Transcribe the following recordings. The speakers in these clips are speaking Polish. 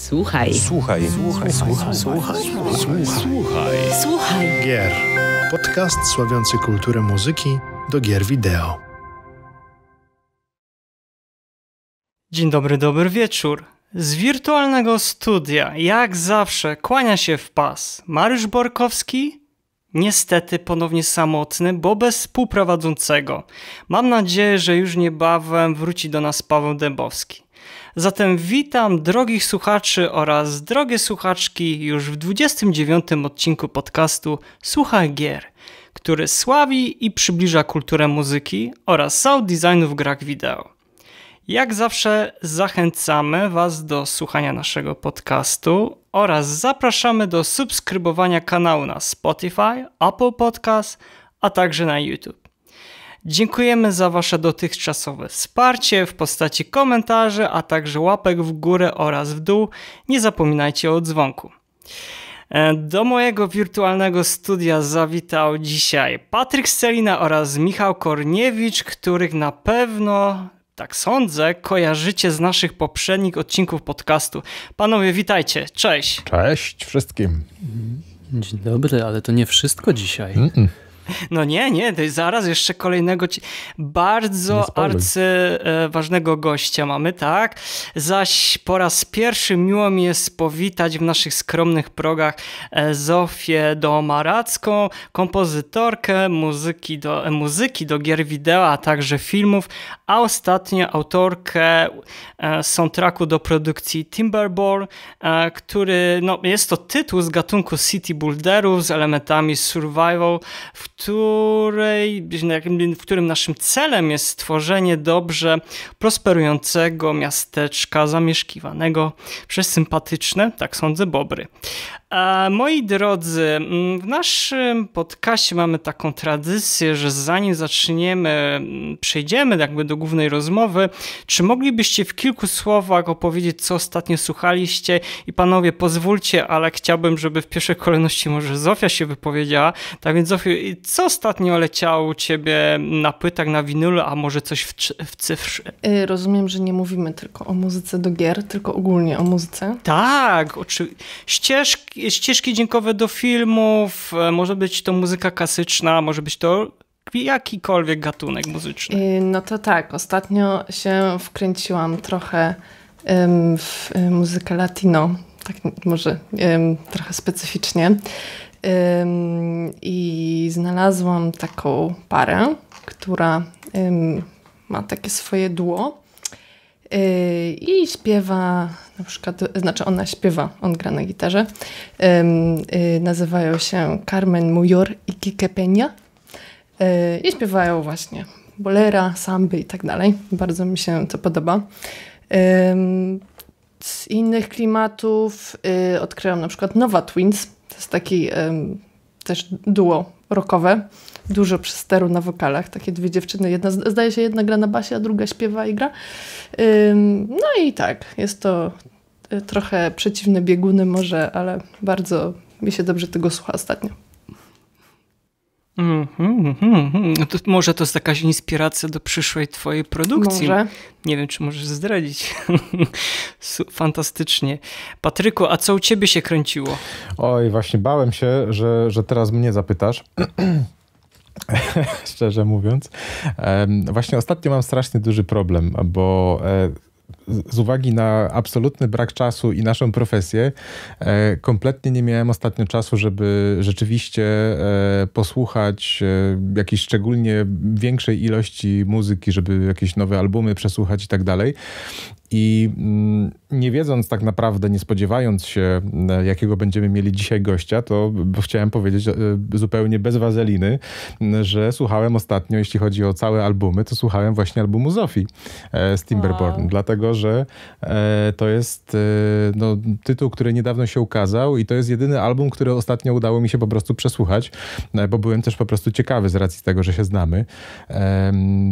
Słuchaj. Słuchaj. Słuchaj. Słuchaj. Słuchaj. Słuchaj. Słuchaj. Słuchaj. Gier. Podcast sławiący kulturę muzyki do gier wideo. Dzień dobry, dobry wieczór. Z wirtualnego studia, jak zawsze, kłania się w pas Mariusz Borkowski Niestety ponownie samotny, bo bez współprowadzącego. Mam nadzieję, że już niebawem wróci do nas Paweł Dębowski. Zatem witam drogich słuchaczy oraz drogie słuchaczki już w 29 odcinku podcastu Słuchaj Gier, który sławi i przybliża kulturę muzyki oraz sound designu w grach wideo. Jak zawsze zachęcamy Was do słuchania naszego podcastu oraz zapraszamy do subskrybowania kanału na Spotify, Apple Podcast, a także na YouTube. Dziękujemy za Wasze dotychczasowe wsparcie w postaci komentarzy, a także łapek w górę oraz w dół. Nie zapominajcie o dzwonku. E, do mojego wirtualnego studia zawitał dzisiaj Patryk Scelina oraz Michał Korniewicz, których na pewno, tak sądzę, kojarzycie z naszych poprzednich odcinków podcastu. Panowie, witajcie. Cześć. Cześć wszystkim. Dzień dobry, ale to nie wszystko dzisiaj. Mm -mm. No nie, nie, to jest zaraz jeszcze kolejnego ci... bardzo arcyważnego e, gościa mamy, tak? Zaś po raz pierwszy miło mi jest powitać w naszych skromnych progach e, Zofię Domaracką, kompozytorkę muzyki do, e, muzyki do gier wideo, a także filmów, a ostatnio autorkę soundtracku do produkcji Timberborn, który no, jest to tytuł z gatunku City boulderów z elementami survival, w której, w którym naszym celem jest stworzenie dobrze prosperującego miasteczka zamieszkiwanego przez sympatyczne, tak sądzę, bobry. A moi drodzy, mm, w naszym podcaście mamy taką tradycję, że zanim zaczniemy, mm, przejdziemy jakby do głównej rozmowy, czy moglibyście w kilku słowach opowiedzieć, co ostatnio słuchaliście? I panowie, pozwólcie, ale chciałbym, żeby w pierwszej kolejności może Zofia się wypowiedziała. Tak więc Zofia, co ostatnio leciało u ciebie na płytach, na winylu, a może coś w, w cyfrze? Y, rozumiem, że nie mówimy tylko o muzyce do gier, tylko ogólnie o muzyce. Tak, oczywiście. Ścieżki ścieżki, ścieżki dźwiękowe do filmów, e, może być to muzyka klasyczna, może być to jakikolwiek gatunek muzyczny. Y, no to tak, ostatnio się wkręciłam trochę w y, muzykę latino, tak może trochę specyficznie. I znalazłam taką parę, która ma takie swoje duo. Yy, i śpiewa na przykład, znaczy ona śpiewa, on gra na gitarze. Yy, nazywają się Carmen Mujor i Kike Peña yy, i śpiewają właśnie bolera, samby i tak dalej. Bardzo mi się to podoba. Z innych klimatów odkryłam na przykład Nowa Twins, to jest taki też duo rockowe dużo przesteru na wokalach. Takie dwie dziewczyny, jedna, zdaje się jedna gra na basie, a druga śpiewa i gra. No i tak, jest to y, trochę przeciwne bieguny może, ale bardzo mi się dobrze tego słucha ostatnio. Mm -hmm, mm -hmm. To może to jest jakaś inspiracja do przyszłej twojej produkcji. Może. Nie wiem, czy możesz zdradzić. Fantastycznie. Patryku, a co u ciebie się kręciło? Oj, właśnie bałem się, że, że teraz mnie zapytasz. szczerze mówiąc. Właśnie ostatnio mam strasznie duży problem, bo e, z uwagi na absolutny brak czasu i naszą profesję, e, kompletnie nie miałem ostatnio czasu, żeby rzeczywiście e, posłuchać e, jakiejś szczególnie większej ilości muzyki, żeby jakieś nowe albumy przesłuchać i tak dalej. I mm, nie wiedząc tak naprawdę, nie spodziewając się, jakiego będziemy mieli dzisiaj gościa, to chciałem powiedzieć zupełnie bez wazeliny, że słuchałem ostatnio, jeśli chodzi o całe albumy, to słuchałem właśnie albumu Zofii z Timberborn, wow. dlatego że e, to jest e, no, tytuł, który niedawno się ukazał i to jest jedyny album, który ostatnio udało mi się po prostu przesłuchać, e, bo byłem też po prostu ciekawy z racji tego, że się znamy.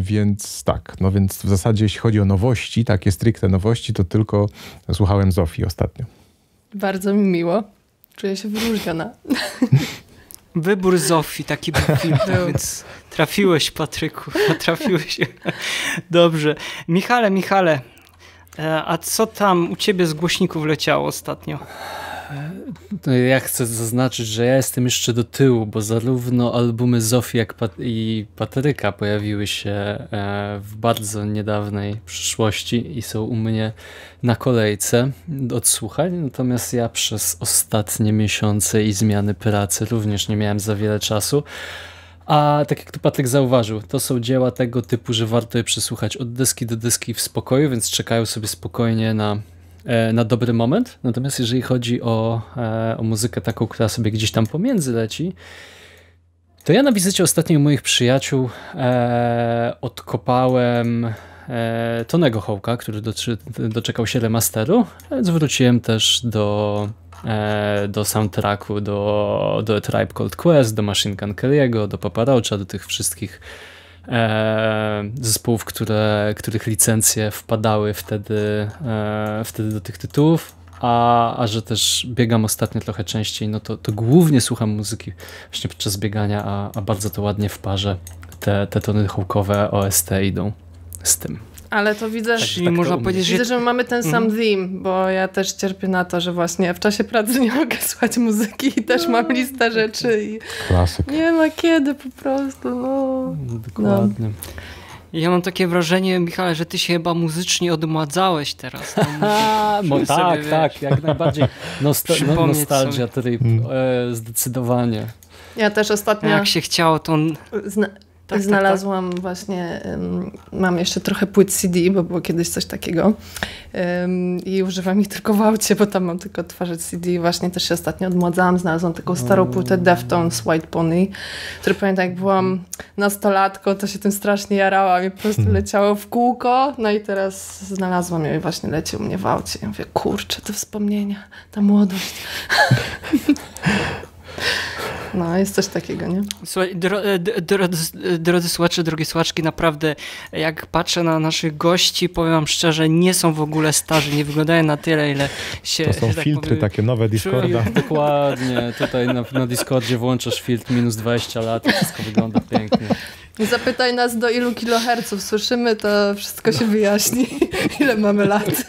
Więc tak, no więc w zasadzie jeśli chodzi o nowości, takie stricte nowości, to tylko słuchałem Zofii ostatnio. Bardzo mi miło. Czuję się wyróżniona. Wybór Zofii, taki był film, więc trafiłeś Patryku, trafiłeś. Dobrze. Michale, Michale, E, a co tam u ciebie z głośników leciało ostatnio? ja chcę zaznaczyć, że ja jestem jeszcze do tyłu, bo zarówno albumy Zofii jak Pat i Patryka pojawiły się e, w bardzo niedawnej przyszłości i są u mnie na kolejce odsłuchań, natomiast ja przez ostatnie miesiące i zmiany pracy również nie miałem za wiele czasu. A tak jak tu Patryk zauważył, to są dzieła tego typu, że warto je przesłuchać od deski do deski w spokoju, więc czekają sobie spokojnie na, e, na dobry moment. Natomiast jeżeli chodzi o, e, o muzykę taką, która sobie gdzieś tam pomiędzy leci, to ja na wizycie ostatnio moich przyjaciół e, odkopałem e, Tonego Hołka, który doczy, doczekał się remasteru, więc wróciłem też do E, do soundtracku, do, do Tribe Called Quest, do Machine Gun Kelly'ego, do Papa Roacha, do tych wszystkich e, zespołów, które, których licencje wpadały wtedy, e, wtedy do tych tytułów. A, a że też biegam ostatnio trochę częściej, no to, to głównie słucham muzyki właśnie podczas biegania, a, a bardzo to ładnie w parze te, te tony hołkowe OST idą z tym. Ale to widzę, tak, tak można to powiedzieć, że... widzę, że mamy ten sam mm. Zim, bo ja też cierpię na to, że właśnie w czasie pracy nie mogę słuchać muzyki i też mam no, listę rzeczy i Klasyk. nie ma kiedy po prostu. No. no. Dokładnie. No. Ja mam takie wrażenie, Michale, że ty się chyba muzycznie odmładzałeś teraz. No, Bo tak, wiesz. tak, jak najbardziej. Nosta no, nostalgia sobie. trip, mhm. e, zdecydowanie. Ja też ostatnio... Jak się chciało, to... Tak, tak, znalazłam tak, tak. właśnie, um, mam jeszcze trochę płyt CD, bo było kiedyś coś takiego um, i używam ich tylko w aucie, bo tam mam tylko twarze CD. Właśnie też się ostatnio odmładzałam, znalazłam taką starą mm. płytę Deftones White Pony, który pamiętam jak byłam nastolatką, to się tym strasznie jarałam i po prostu hmm. leciało w kółko, no i teraz znalazłam ją i właśnie leci u mnie w aucie. Ja mówię, kurczę, te wspomnienia, ta młodość. No, jest coś takiego, nie? Słuchaj, dro, e, drodzy, drodzy słuchacze, drogie słuchaczki, naprawdę jak patrzę na naszych gości, powiem wam szczerze, nie są w ogóle starzy, nie wyglądają na tyle, ile się... To są tak filtry takie nowe Discorda. Dokładnie, tutaj na, na Discordzie włączasz filtr minus 20 lat i wszystko wygląda pięknie. Zapytaj nas do ilu kiloherców słyszymy, to wszystko się wyjaśni, ile mamy lat.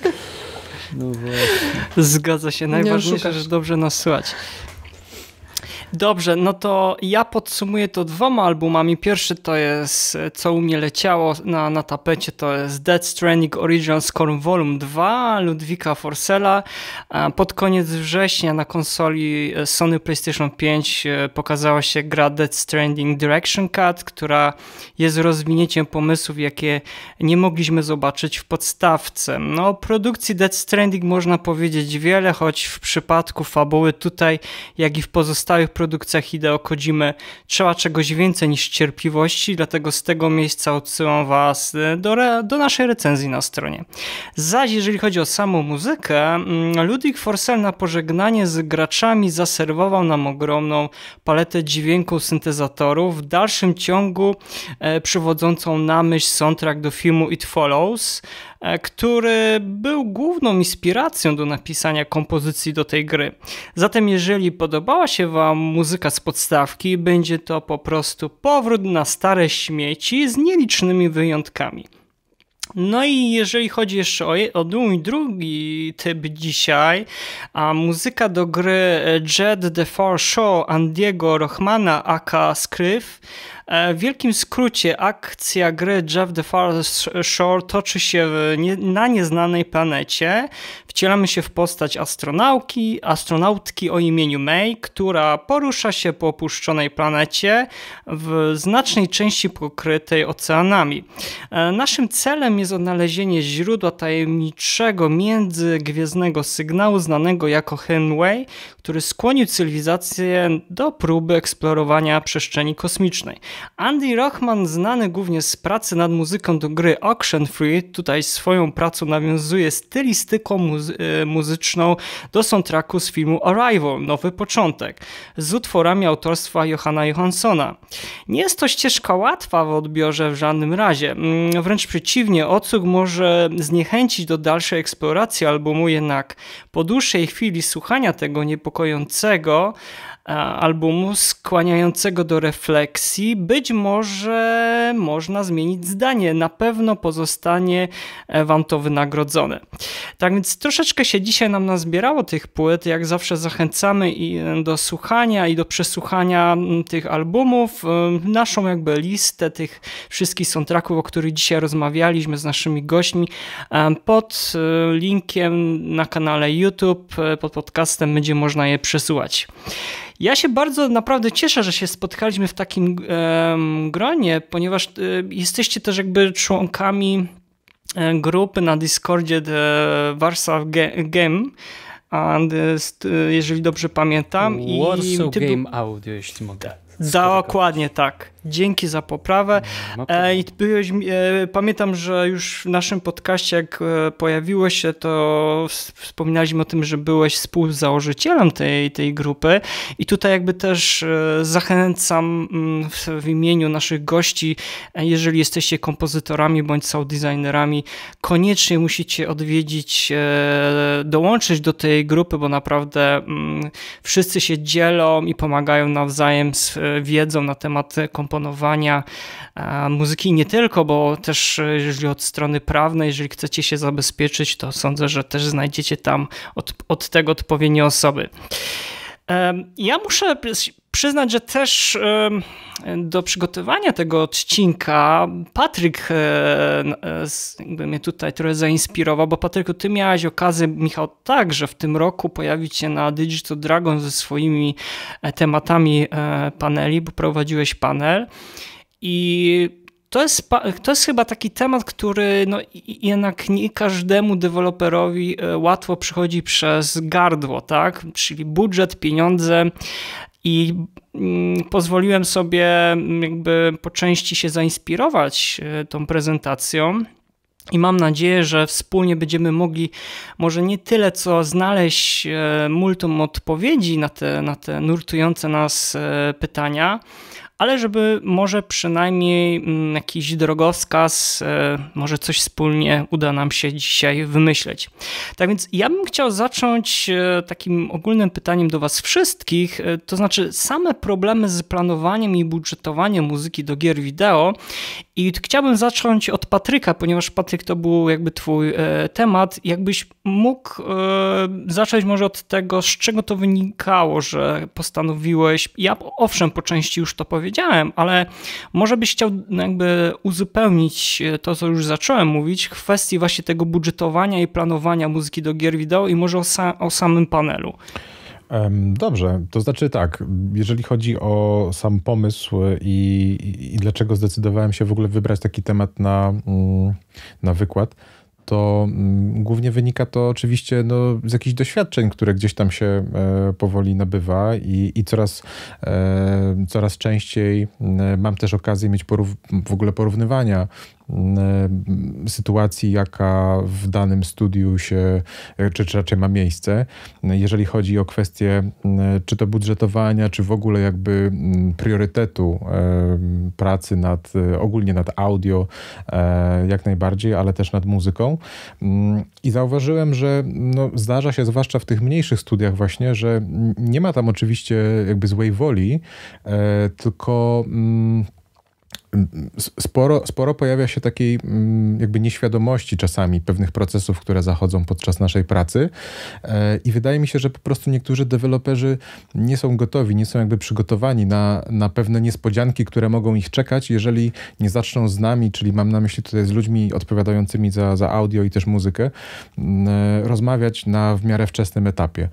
No właśnie. Zgadza się, najważniejsze, że dobrze nas słuchać. Dobrze, no to ja podsumuję to dwoma albumami. Pierwszy to jest, co u mnie leciało na, na tapecie, to jest Dead Stranding Original Score Volume 2 Ludwika Forsella. Pod koniec września na konsoli Sony PlayStation 5 e, pokazała się gra Dead Stranding Direction Cut, która jest rozwinięciem pomysłów, jakie nie mogliśmy zobaczyć w podstawce. No, o produkcji Dead Stranding można powiedzieć wiele, choć w przypadku fabuły tutaj, jak i w pozostałych produkcjach Hideo Kojimy trzeba czegoś więcej niż cierpliwości, dlatego z tego miejsca odsyłam Was e, do, do naszej recenzji na stronie. Zaś jeżeli chodzi o samą muzykę, mm, Ludwig Forsell na pożegnanie z graczami zaserwował nam ogromną paletę dźwięków syntezatorów, w dalszym ciągu e, przywodzącą na myśl soundtrack do filmu It Follows, E, który był główną inspiracją do napisania kompozycji do tej gry. Zatem jeżeli podobała się Wam muzyka z podstawki, będzie to po prostu powrót na stare śmieci z nielicznymi wyjątkami. No i jeżeli chodzi jeszcze o, o mój drugi typ dzisiaj, a muzyka do gry Jet the Far Show Andiego Rochmana aka Skryw, E, w wielkim skrócie, akcja gry Jeff the Far Shore toczy się nie, na nieznanej planecie wcielamy się w postać astronauki, astronautki o imieniu May, która porusza się po opuszczonej planecie w znacznej części pokrytej oceanami. E, naszym celem jest odnalezienie źródła tajemniczego międzygwiezdnego sygnału znanego jako Henway, który skłonił cywilizację do próby eksplorowania przestrzeni kosmicznej. Andy Rochman, znany głównie z pracy nad muzyką do gry Auction Free, tutaj swoją pracą nawiązuje stylistyką muzyki Y, muzyczną do soundtracku z filmu Arrival, Nowy Początek, z utworami autorstwa Johanna Johanssona. Nie jest to ścieżka łatwa w odbiorze w żadnym razie, mm, wręcz przeciwnie, odsłuch może zniechęcić do dalszej eksploracji albumu, jednak po dłuższej chwili słuchania tego niepokojącego, E, albumu skłaniającego do refleksji, być może można zmienić zdanie. Na pewno pozostanie Wam to wynagrodzone. Tak więc troszeczkę się dzisiaj nam nazbierało tych płyt. Jak zawsze zachęcamy i do słuchania i do przesłuchania tych albumów. E, naszą jakby listę tych wszystkich soundtracków, o których dzisiaj rozmawialiśmy z naszymi gośćmi e, pod linkiem na kanale YouTube, pod podcastem będzie można je przesłuchać. Ja się bardzo naprawdę cieszę, że się spotkaliśmy w takim e, gronie, ponieważ e, jesteście też jakby członkami e, grupy na Discordzie The Warsaw Game. And, e, e, jeżeli dobrze pamiętam. Warsaw i ty... Game Audio, jeśli mogę. Dokładnie tak. Dzięki za poprawę. No to... E, byłeś, e, pamiętam, że już w naszym podcaście, jak e, pojawiłeś się, to wspominaliśmy o tym, że byłeś współzałożycielem tej, tej grupy. I tutaj jakby też zachęcam mm, w, w, imieniu naszych gości, jeżeli jesteście kompozytorami bądź sound designerami, koniecznie musicie odwiedzić, dołączyć do tej grupy, bo naprawdę mm, wszyscy się dzielą i pomagają nawzajem z wiedzą na temat kompozycji komponowania e, muzyki nie tylko, bo też e, jeżeli od strony prawnej, jeżeli chcecie się zabezpieczyć, to sądzę, że też znajdziecie tam od, od tego odpowiednie osoby. E, ja muszę przyznać, że też do przygotowania tego odcinka Patryk e, e, mnie tutaj trochę zainspirował, bo Patryku, ty miałeś okazję, Michał, także w tym roku pojawić się na Digital Dragon ze swoimi e, tematami paneli, bo prowadziłeś panel i to jest, to jest chyba taki temat, który no, jednak nie każdemu deweloperowi łatwo przychodzi przez gardło, tak? Czyli budżet, pieniądze, i mm, pozwoliłem sobie mm, jakby po części się zainspirować e, tą prezentacją. I mam nadzieję, że wspólnie będziemy mogli może nie tyle co znaleźć e, multum odpowiedzi na te, na te nurtujące nas e, pytania, ale żeby może przynajmniej mm, jakiś drogowskaz, e, może coś wspólnie uda nam się dzisiaj wymyśleć. Tak więc ja bym chciał zacząć e, takim ogólnym pytaniem do Was wszystkich, e, to znaczy same problemy z planowaniem i budżetowaniem muzyki do gier wideo i chciałbym zacząć od Patryka, ponieważ Patryk to był jakby twój e, temat. Jakbyś mógł e, zacząć może od tego, z czego to wynikało, że postanowiłeś. Ja owszem, po części już to powiedziałem, ale może byś chciał jakby uzupełnić e, to, co już zacząłem mówić, kwestii właśnie tego budżetowania i planowania muzyki do gier wideo i może o, sa o samym panelu. Dobrze, to znaczy tak, jeżeli chodzi o sam pomysł i, i dlaczego zdecydowałem się w ogóle wybrać taki temat na, mm, na wykład, to mm, głównie wynika to oczywiście no, z jakichś doświadczeń, które gdzieś tam się e, powoli nabywa i, i coraz, e, coraz częściej e, mam też okazję mieć porów, w ogóle porównywania E, sytuacji, jaka w danym studiu się, e, czy, czy raczej ma miejsce. Jeżeli chodzi o kwestie, czy to budżetowania, czy w ogóle jakby priorytetu pracy nad, e, ogólnie nad audio, jak najbardziej, ale też nad muzyką. I zauważyłem, że no, zdarza się, zwłaszcza w tych mniejszych studiach właśnie, że nie ma tam oczywiście jakby złej woli, tylko sporo, sporo pojawia się takiej mm, jakby nieświadomości czasami pewnych procesów, które zachodzą podczas naszej pracy e, i wydaje mi się, że po prostu niektórzy deweloperzy nie są gotowi, nie są jakby przygotowani na, na pewne niespodzianki, które mogą ich czekać, jeżeli nie zaczną z nami, czyli mam na myśli tutaj z ludźmi odpowiadającymi za, za audio i też muzykę, mm, e, rozmawiać na w miarę wczesnym etapie.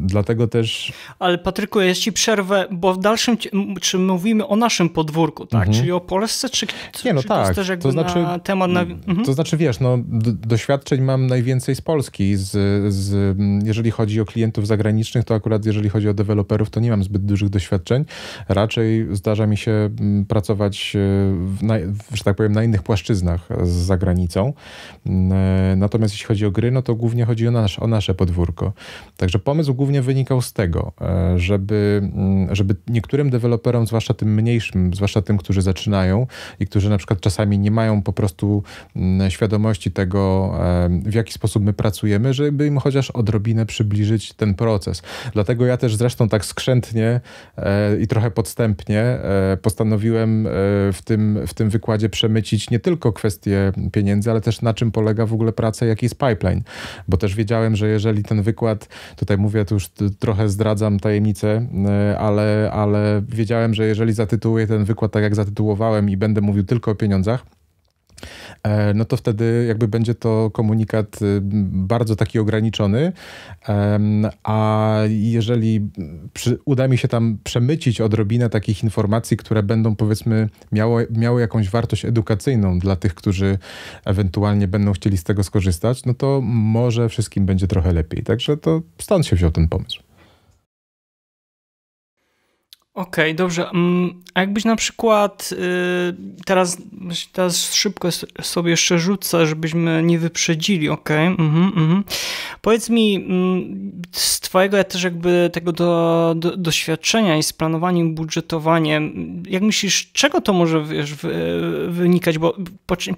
Dlatego też... Ale Patryku, ci przerwę, bo w dalszym, czy mówimy o naszym podwórku, tak? Mhm Mhm. Czyli o Polsce, czy, czy, nie, no czy tak. to jest tak. też jakby to znaczy, na temat... Na... Mm. Mhm. To znaczy, wiesz, no, doświadczeń mam najwięcej z Polski. Z, z, jeżeli chodzi o klientów zagranicznych, to akurat jeżeli chodzi o deweloperów, to nie mam zbyt dużych doświadczeń. Raczej zdarza mi się mm, pracować, e, w, na, że tak powiem, na innych płaszczyznach z zagranicą. Mm, e, natomiast jeśli chodzi o gry, no to głównie chodzi o, nasz, o nasze podwórko. Także pomysł głównie wynikał z tego, e, żeby, żeby niektórym deweloperom, zwłaszcza tym mniejszym, zwłaszcza tym, którzy zaczynają i którzy na przykład czasami nie mają po prostu mm, świadomości tego, w jaki sposób my pracujemy, żeby im chociaż odrobinę przybliżyć ten proces. Dlatego ja też zresztą tak skrzętnie e, i trochę podstępnie e, postanowiłem e, w tym, w tym wykładzie przemycić nie tylko kwestie pieniędzy, ale też na czym polega w ogóle praca, jaki jest pipeline. Bo też wiedziałem, że jeżeli ten wykład, tutaj mówię, to już trochę zdradzam tajemnicę, ale, ale wiedziałem, że jeżeli zatytułuję ten wykład tak, jak tytułowałem i będę mówił tylko o pieniądzach, e, no to wtedy jakby będzie to komunikat y, bardzo taki ograniczony, a jeżeli przy, uda mi się tam przemycić odrobinę takich informacji, które będą powiedzmy miały, miały jakąś wartość edukacyjną dla tych, którzy ewentualnie będą chcieli z tego skorzystać, no to może wszystkim będzie trochę lepiej. Także to stąd się wziął ten pomysł. Okej, okay, dobrze. Mm, a jakbyś na przykład y, teraz, teraz szybko sobie jeszcze rzucę, żebyśmy nie wyprzedzili, okej. Okay. Mhm, mhm. Powiedz mi, mm, z twojego też jakby tego do, do, doświadczenia i z planowaniem, budżetowaniem, jak myślisz, czego to może wiesz, wynikać? Bo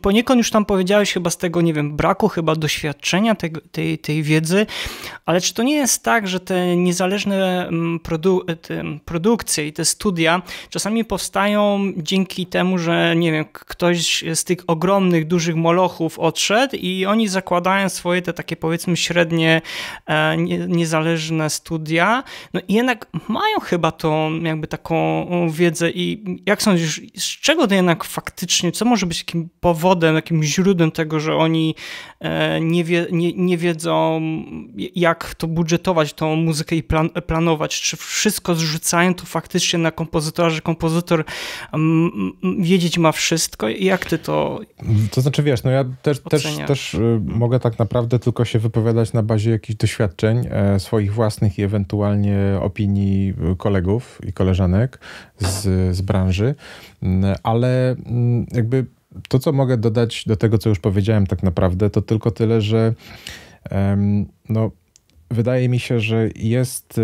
poniekąd już tam powiedziałeś chyba z tego, nie wiem, braku chyba doświadczenia tej, tej, tej wiedzy, ale czy to nie jest tak, że te niezależne mm, produ te produkcje te studia czasami powstają dzięki temu, że nie wiem, ktoś z tych ogromnych, dużych molochów odszedł i oni zakładają swoje te takie powiedzmy średnie, e, nie, niezależne studia, no i jednak mają chyba tą jakby taką e, wiedzę i jak sądzisz, z czego to jednak faktycznie, co może być takim powodem, takim źródłem tego, że oni e, nie, wie, nie, nie wiedzą jak to budżetować, tą muzykę i plan, planować, czy wszystko zrzucają to faktycznie praktycznie na kompozytora, że kompozytor mm, mm, wiedzieć ma wszystko. Jak ty to. To znaczy, wiesz, no ja też, też, też y, mogę tak naprawdę tylko się wypowiadać na bazie jakichś doświadczeń e, swoich własnych i ewentualnie opinii y, kolegów i koleżanek z, z branży, mm, ale jakby to, co mogę dodać do tego, co już powiedziałem, tak naprawdę, to tylko tyle, że no, wydaje mi się, że jest y,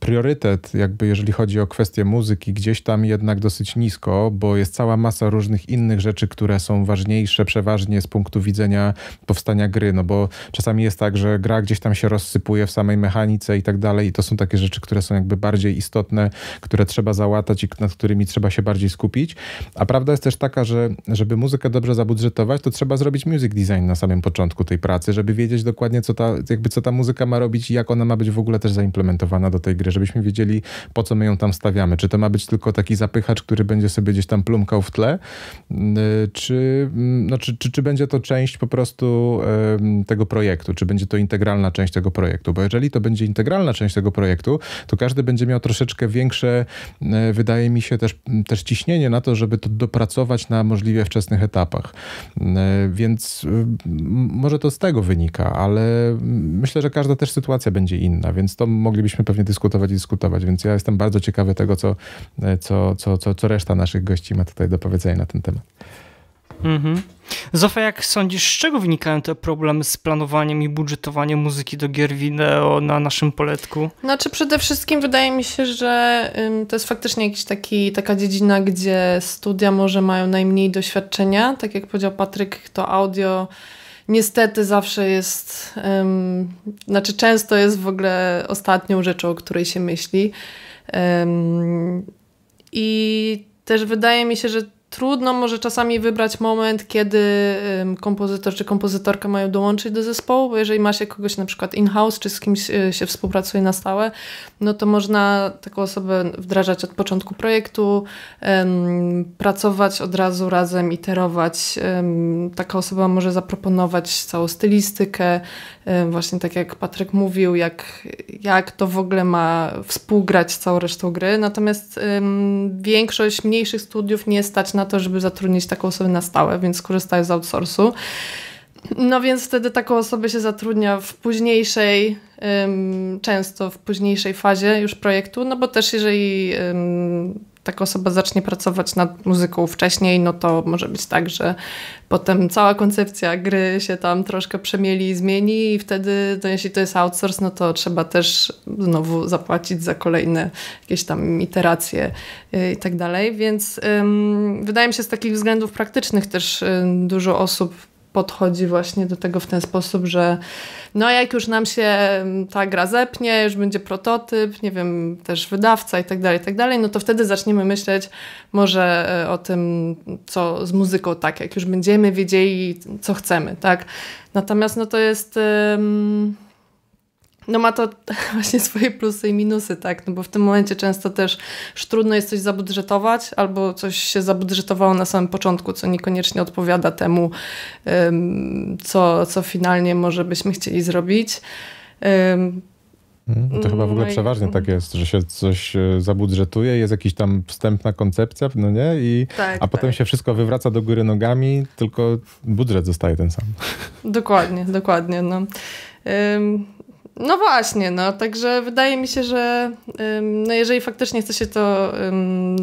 priorytet, jakby jeżeli chodzi o kwestię muzyki, gdzieś tam jednak dosyć nisko, bo jest cała masa różnych innych rzeczy, które są ważniejsze przeważnie z punktu widzenia powstania gry, no bo czasami jest tak, że gra gdzieś tam się rozsypuje w samej mechanice i tak dalej i to są takie rzeczy, które są jakby bardziej istotne, które trzeba załatać i nad którymi trzeba się bardziej skupić, a prawda jest też taka, że żeby muzykę dobrze zabudżetować, to trzeba zrobić music design na samym początku tej pracy, żeby wiedzieć dokładnie co ta, jakby co ta muzyka ma robić robić i jak ona ma być w ogóle też zaimplementowana do tej gry, żebyśmy wiedzieli, po co my ją tam stawiamy. Czy to ma być tylko taki zapychacz, który będzie sobie gdzieś tam plumkał w tle, mm, y, czy, mm, no, czy, czy, czy będzie to część po prostu tego projektu, czy będzie to integralna część tego projektu. Bo jeżeli to będzie integralna część tego projektu, to każdy będzie miał troszeczkę większe, e, wydaje mi się, też, też ciśnienie na to, żeby to dopracować na możliwie wczesnych etapach. Mm, e, więc y, może to z tego wynika, ale myślę, że każda też sytuacja sytuacja będzie inna, więc to moglibyśmy pewnie dyskutować i dyskutować, więc ja jestem bardzo ciekawy tego, co, e, co, co, co, co reszta naszych gości ma tutaj do powiedzenia na ten temat. Mhm. Zofia, jak sądzisz, z czego wynikają te problemy z planowaniem i budżetowaniem muzyki do gier wideo na naszym poletku? Znaczy przede wszystkim wydaje mi się, że to jest faktycznie jakiś taki, taka dziedzina, gdzie studia może mają najmniej doświadczenia. Tak jak powiedział Patryk, to audio niestety zawsze jest, um, znaczy często jest w ogóle ostatnią rzeczą, o której się myśli. Um, I też wydaje mi się, że trudno może czasami wybrać moment, kiedy kompozytor czy kompozytorka mają dołączyć do zespołu, bo jeżeli ma się kogoś na przykład in-house, czy z kimś y, się współpracuje na stałe, no to można taką osobę wdrażać od początku projektu, pracować od razu razem, iterować. Taka osoba może zaproponować całą stylistykę, właśnie tak jak Patryk mówił, jak, jak to w ogóle ma współgrać z całą resztą gry. Natomiast ym, większość mniejszych studiów nie stać na to, żeby zatrudnić taką osobę na stałe, więc korzystają z outsourcu. No więc wtedy taką osobę się zatrudnia w późniejszej, ym, często w późniejszej fazie już projektu, no bo też jeżeli ym, taka osoba zacznie pracować nad muzyką wcześniej, no to może być tak, że potem cała koncepcja gry się tam troszkę przemieli i zmieni i wtedy, to jeśli to jest outsource, no to trzeba też znowu zapłacić za kolejne jakieś tam iteracje y, i tak dalej, więc ym, wydaje mi się z takich względów praktycznych też y, dużo osób podchodzi właśnie do tego w ten sposób, że no jak już nam się mm, ta gra zepnie, już będzie prototyp, nie wiem, też wydawca i tak dalej, tak dalej, no to wtedy zaczniemy myśleć może e, o tym, co z muzyką, tak, jak już będziemy wiedzieli, co chcemy, tak. Natomiast no to jest... No ma to właśnie swoje plusy i minusy, tak, no bo w tym momencie często też już trudno jest coś zabudżetować albo coś się zabudżetowało na samym początku, co niekoniecznie odpowiada temu, co, co finalnie może byśmy chcieli zrobić. Mm, to chyba w ogóle no i... przeważnie tak jest, że się coś e, zabudżetuje, jest jakaś tam wstępna koncepcja, no nie? I, tak, a tak. potem się wszystko wywraca do góry nogami, tylko budżet zostaje ten sam. Dokładnie, dokładnie. No. No właśnie, no także wydaje mi się, że no jeżeli faktycznie chce się to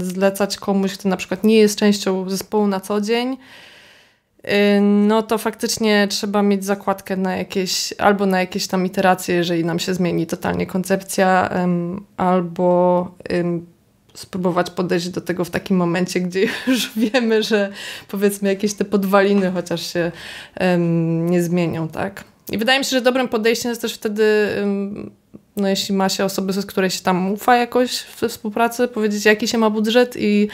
zlecać komuś, kto na przykład nie jest częścią zespołu na co dzień, y, no to faktycznie trzeba mieć zakładkę na jakieś, albo na jakieś tam iteracje, jeżeli nam się zmieni totalnie koncepcja, albo spróbować podejść do tego w takim momencie, gdzie już wiemy, że powiedzmy jakieś te podwaliny chociaż się nie zmienią, tak? I wydaje mi się, że dobrym podejściem jest też wtedy, no jeśli ma się osoby, z której się tam ufa jakoś we współpracy, powiedzieć jaki się ma budżet i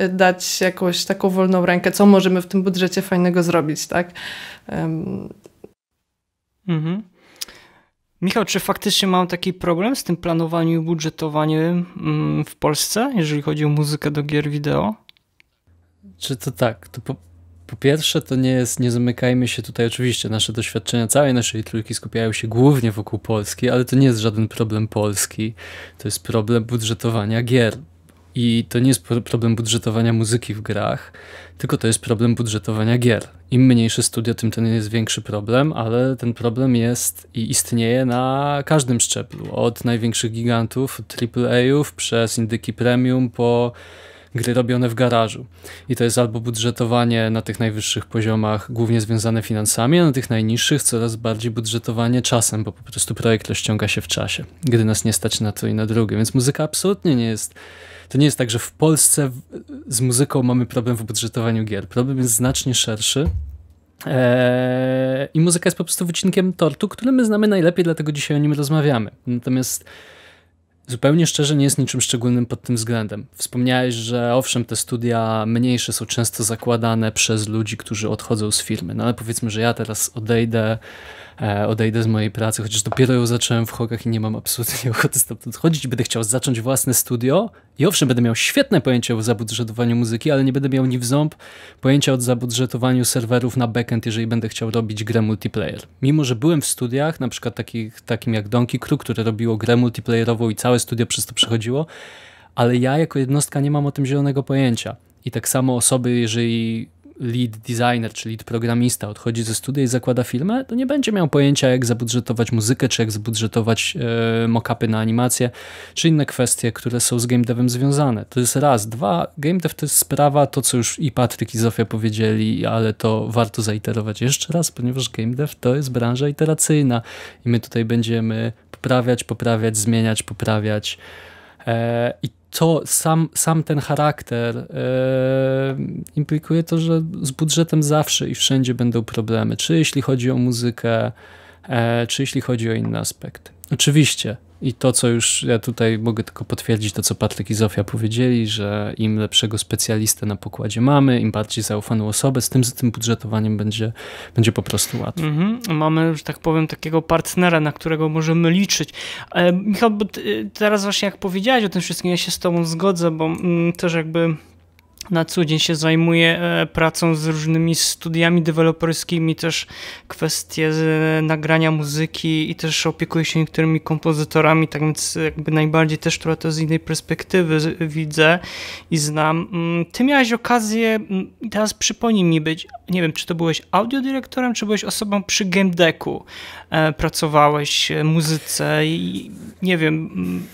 y, dać jakąś taką wolną rękę, co możemy w tym budżecie fajnego zrobić, tak? Mhm. Michał, czy faktycznie mam taki problem z tym planowaniem i budżetowaniem mm, w Polsce, jeżeli chodzi o muzykę do gier wideo? Czy to tak? To po, po pierwsze, to nie jest, nie zamykajmy się tutaj oczywiście, nasze doświadczenia całej naszej trójki skupiają się głównie wokół Polski, ale to nie jest żaden problem Polski, to jest problem budżetowania gier. I to nie jest problem budżetowania muzyki w grach, tylko to jest problem budżetowania gier. Im mniejsze studio, tym ten jest większy problem, ale ten problem jest i istnieje na każdym szczeblu. Od największych gigantów, AAA-ów, przez indyki premium, po gry robione w garażu. I to jest albo budżetowanie na tych najwyższych poziomach, głównie związane finansami, a na tych najniższych coraz bardziej budżetowanie czasem, bo po prostu projekt rozciąga się w czasie. Gdy nas nie stać na to i na drugie, więc muzyka absolutnie nie jest to nie jest tak, że w Polsce z muzyką mamy problem w budżetowaniu gier. Problem jest znacznie szerszy. Eee, I muzyka jest po prostu wycinkiem tortu, który my znamy najlepiej, dlatego dzisiaj o nim rozmawiamy. Natomiast Zupełnie szczerze nie jest niczym szczególnym pod tym względem. Wspomniałeś, że owszem, te studia mniejsze są często zakładane przez ludzi, którzy odchodzą z firmy. No ale powiedzmy, że ja teraz odejdę E, odejdę z mojej pracy, chociaż dopiero ją zacząłem w Hogach i nie mam absolutnie ochoty stamtąd chodzić. Będę chciał zacząć własne studio i owszem, będę miał świetne pojęcie o zabudżetowaniu muzyki, ale nie będę miał ni w ząb pojęcia o zabudżetowaniu serwerów na backend, jeżeli będę chciał robić grę multiplayer. Mimo, że byłem w studiach, na przykład takich, takim jak Donkey Crew, które robiło grę multiplayerową i całe studio przez to przechodziło, ale ja jako jednostka nie mam o tym zielonego pojęcia. I tak samo osoby, jeżeli lead designer czy lead programista odchodzi ze studia i zakłada filmę, to nie będzie miał pojęcia jak zabudżetować muzykę, czy jak zabudżetować e, mockupy na animację, czy inne kwestie, które są z game devem związane. To jest raz. Dwa, game dev to jest sprawa, to co już i Patryk i Zofia powiedzieli, ale to warto zaiterować jeszcze raz, ponieważ game dev to jest branża iteracyjna i my tutaj będziemy poprawiać, poprawiać, zmieniać, poprawiać. E, I to sam, sam ten charakter e, implikuje to, że z budżetem zawsze i wszędzie będą problemy, czy jeśli chodzi o muzykę, e, czy jeśli chodzi o inne aspekty. Oczywiście i to, co już ja tutaj mogę tylko potwierdzić, to co Patryk i Zofia powiedzieli, że im lepszego specjalistę na pokładzie mamy, im bardziej zaufaną osobę, z tym, z tym budżetowaniem będzie, będzie po prostu łatwo. Mm -hmm. Mamy, że tak powiem, takiego partnera, na którego możemy liczyć. E, Michał, teraz właśnie jak powiedziałeś o tym wszystkim, ja się z tobą zgodzę, bo mm, też jakby na co dzień się zajmuję e, pracą z różnymi studiami deweloperskimi, też kwestie e, nagrania muzyki i też opiekuję się niektórymi kompozytorami, tak więc jakby najbardziej też która to z innej perspektywy widzę i znam. Mm, ty miałeś okazję, mm, teraz przypomnij mi być, nie wiem, czy to byłeś audiodyrektorem, czy byłeś osobą przy game decku, e, pracowałeś muzyce i nie wiem mm,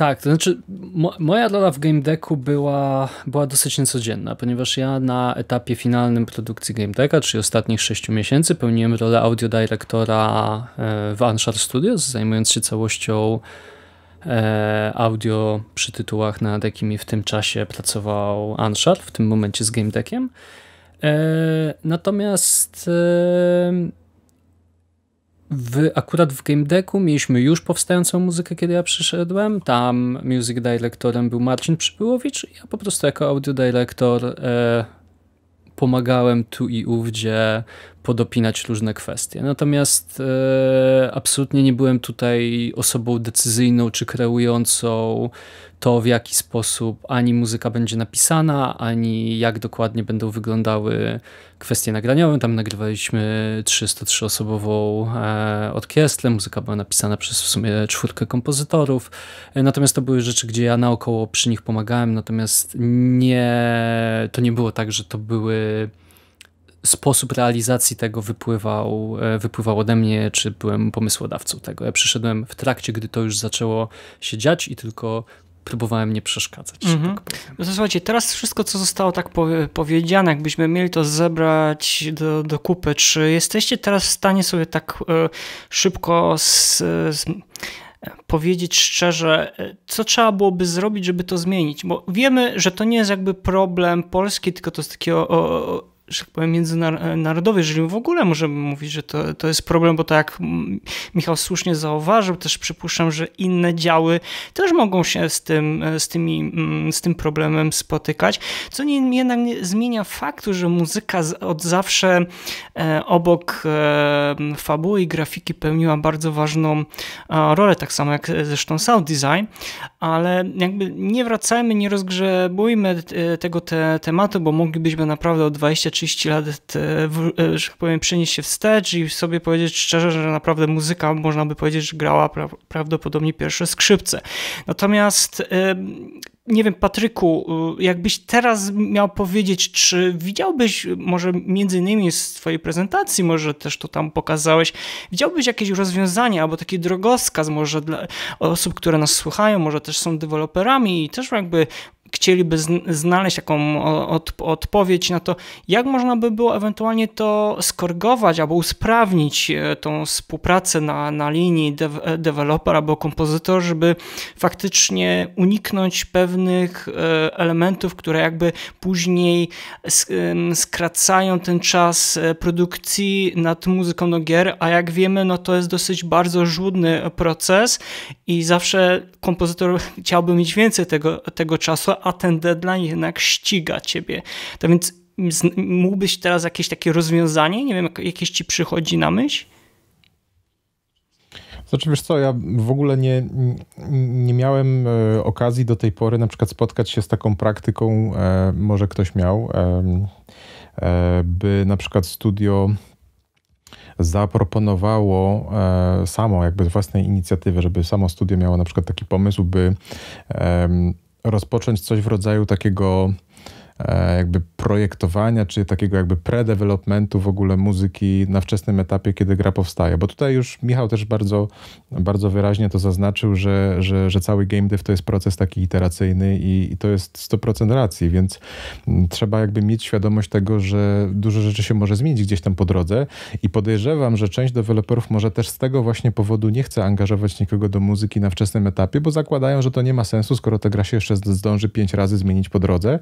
tak, to znaczy mo moja rola w Game Decku była, była dosyć niecodzienna, ponieważ ja na etapie finalnym produkcji Game Decka, czyli ostatnich 6 miesięcy, pełniłem rolę audiodirektora e, w Anshar Studios, zajmując się całością e, audio przy tytułach, nad jakimi w tym czasie pracował Anshar, w tym momencie z Game Deckiem. E, natomiast w, akurat w Game Decku mieliśmy już powstającą muzykę, kiedy ja przyszedłem. Tam music directorem był Marcin Przybyłowicz. Ja po prostu jako audio director e, pomagałem tu i ówdzie podopinać różne kwestie. Natomiast e, absolutnie nie byłem tutaj osobą decyzyjną czy kreującą to, w jaki sposób ani muzyka będzie napisana, ani jak dokładnie będą wyglądały kwestie nagraniowe. Tam nagrywaliśmy 303-osobową e, orkiestrę, muzyka była napisana przez w sumie czwórkę kompozytorów. E, natomiast to były rzeczy, gdzie ja naokoło przy nich pomagałem, natomiast nie, to nie było tak, że to były sposób realizacji tego wypływał, e, wypływał ode mnie, czy byłem pomysłodawcą tego. Ja przyszedłem w trakcie, gdy to już zaczęło się dziać i tylko próbowałem nie przeszkadzać. Mhm. Tak no to słuchajcie, teraz wszystko, co zostało tak powiedziane, jakbyśmy mieli to zebrać do, do kupy, czy jesteście teraz w stanie sobie tak y, szybko z, z powiedzieć szczerze, e, co trzeba byłoby zrobić, żeby to zmienić, bo wiemy, że to nie jest jakby problem Polski, tylko to jest takie o, o, że tak powiem, międzynarodowy, jeżeli w ogóle możemy mówić, że to, to jest problem, bo tak jak Michał słusznie zauważył, też przypuszczam, że inne działy też mogą się z tym, z tymi, mm, z tym problemem spotykać, co nie, jednak nie zmienia faktu, że muzyka od zawsze e, obok e, fabuły i grafiki pełniła bardzo ważną e, rolę, tak samo jak zresztą sound design, ale jakby nie wracajmy, nie rozgrzebujmy tego te, tematu, bo moglibyśmy naprawdę o 20 30 lat, e, że tak powiem, przenieść się wstecz i sobie powiedzieć szczerze, że naprawdę muzyka, można by powiedzieć, że grała pra prawdopodobnie pierwsze skrzypce. Natomiast e, nie wiem, Patryku, e, jakbyś teraz miał powiedzieć, czy widziałbyś, może między innymi z twojej prezentacji, może też to tam pokazałeś, widziałbyś jakieś rozwiązanie albo taki drogowskaz może dla osób, które nas słuchają, może też są deweloperami i też jakby chcieliby znaleźć jaką od, odpowiedź na to, jak można by było ewentualnie to skorygować albo usprawnić e, tą współpracę na, na linii de e, deweloper albo kompozytor, żeby faktycznie uniknąć pewnych e, elementów, które jakby później skracają ten czas produkcji nad muzyką do gier, a jak wiemy, no to jest dosyć bardzo żłudny proces i zawsze kompozytor chciałby mieć więcej tego, tego czasu, a ten deadline jednak ściga ciebie. Tak więc mógłbyś teraz jakieś takie rozwiązanie? Nie wiem, jakieś ci przychodzi na myśl? Znaczy wiesz co, ja w ogóle nie, nie miałem e, okazji do tej pory na przykład spotkać się z taką praktyką, e, może ktoś miał, e, by na przykład studio zaproponowało samo jakby z własnej inicjatywy, żeby samo studio miało na przykład taki pomysł, by rozpocząć coś w rodzaju takiego E, jakby projektowania, czy takiego jakby predevelopmentu w ogóle muzyki na wczesnym etapie, kiedy gra powstaje. Bo tutaj już Michał też bardzo, bardzo wyraźnie to zaznaczył, że, że, że cały game dev to jest proces taki iteracyjny i, i to jest 100% racji, więc mm, trzeba jakby mieć świadomość tego, że dużo rzeczy się może zmienić gdzieś tam po drodze i podejrzewam, że część deweloperów może też z tego właśnie powodu nie chce angażować nikogo do muzyki na wczesnym etapie, bo zakładają, że to nie ma sensu, skoro ta gra się jeszcze zdąży pięć razy zmienić po drodze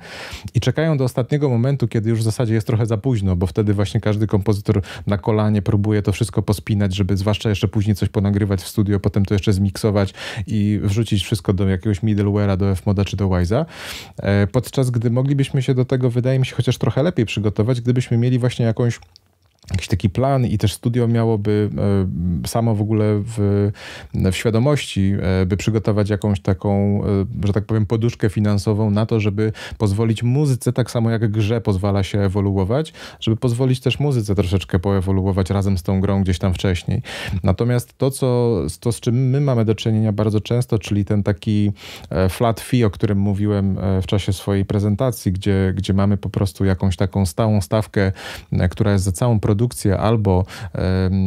i czekają do ostatniego momentu, kiedy już w zasadzie jest trochę za późno, bo wtedy właśnie każdy kompozytor na kolanie próbuje to wszystko pospinać, żeby zwłaszcza jeszcze później coś ponagrywać w studio, potem to jeszcze zmiksować i wrzucić wszystko do jakiegoś middleware'a, do Fmoda czy do Wise'a. E, podczas gdy moglibyśmy się do tego, wydaje mi się, chociaż trochę lepiej przygotować, gdybyśmy mieli właśnie jakąś jakiś taki plan i też studio miałoby e, samo w ogóle w, w świadomości, e, by przygotować jakąś taką, e, że tak powiem, poduszkę finansową na to, żeby pozwolić muzyce, tak samo jak grze pozwala się ewoluować, żeby pozwolić też muzyce troszeczkę poewoluować razem z tą grą gdzieś tam wcześniej. Natomiast to, co, to z czym my mamy do czynienia bardzo często, czyli ten taki flat fee, o którym mówiłem w czasie swojej prezentacji, gdzie, gdzie mamy po prostu jakąś taką stałą stawkę, która jest za całą produkcję, redukcję albo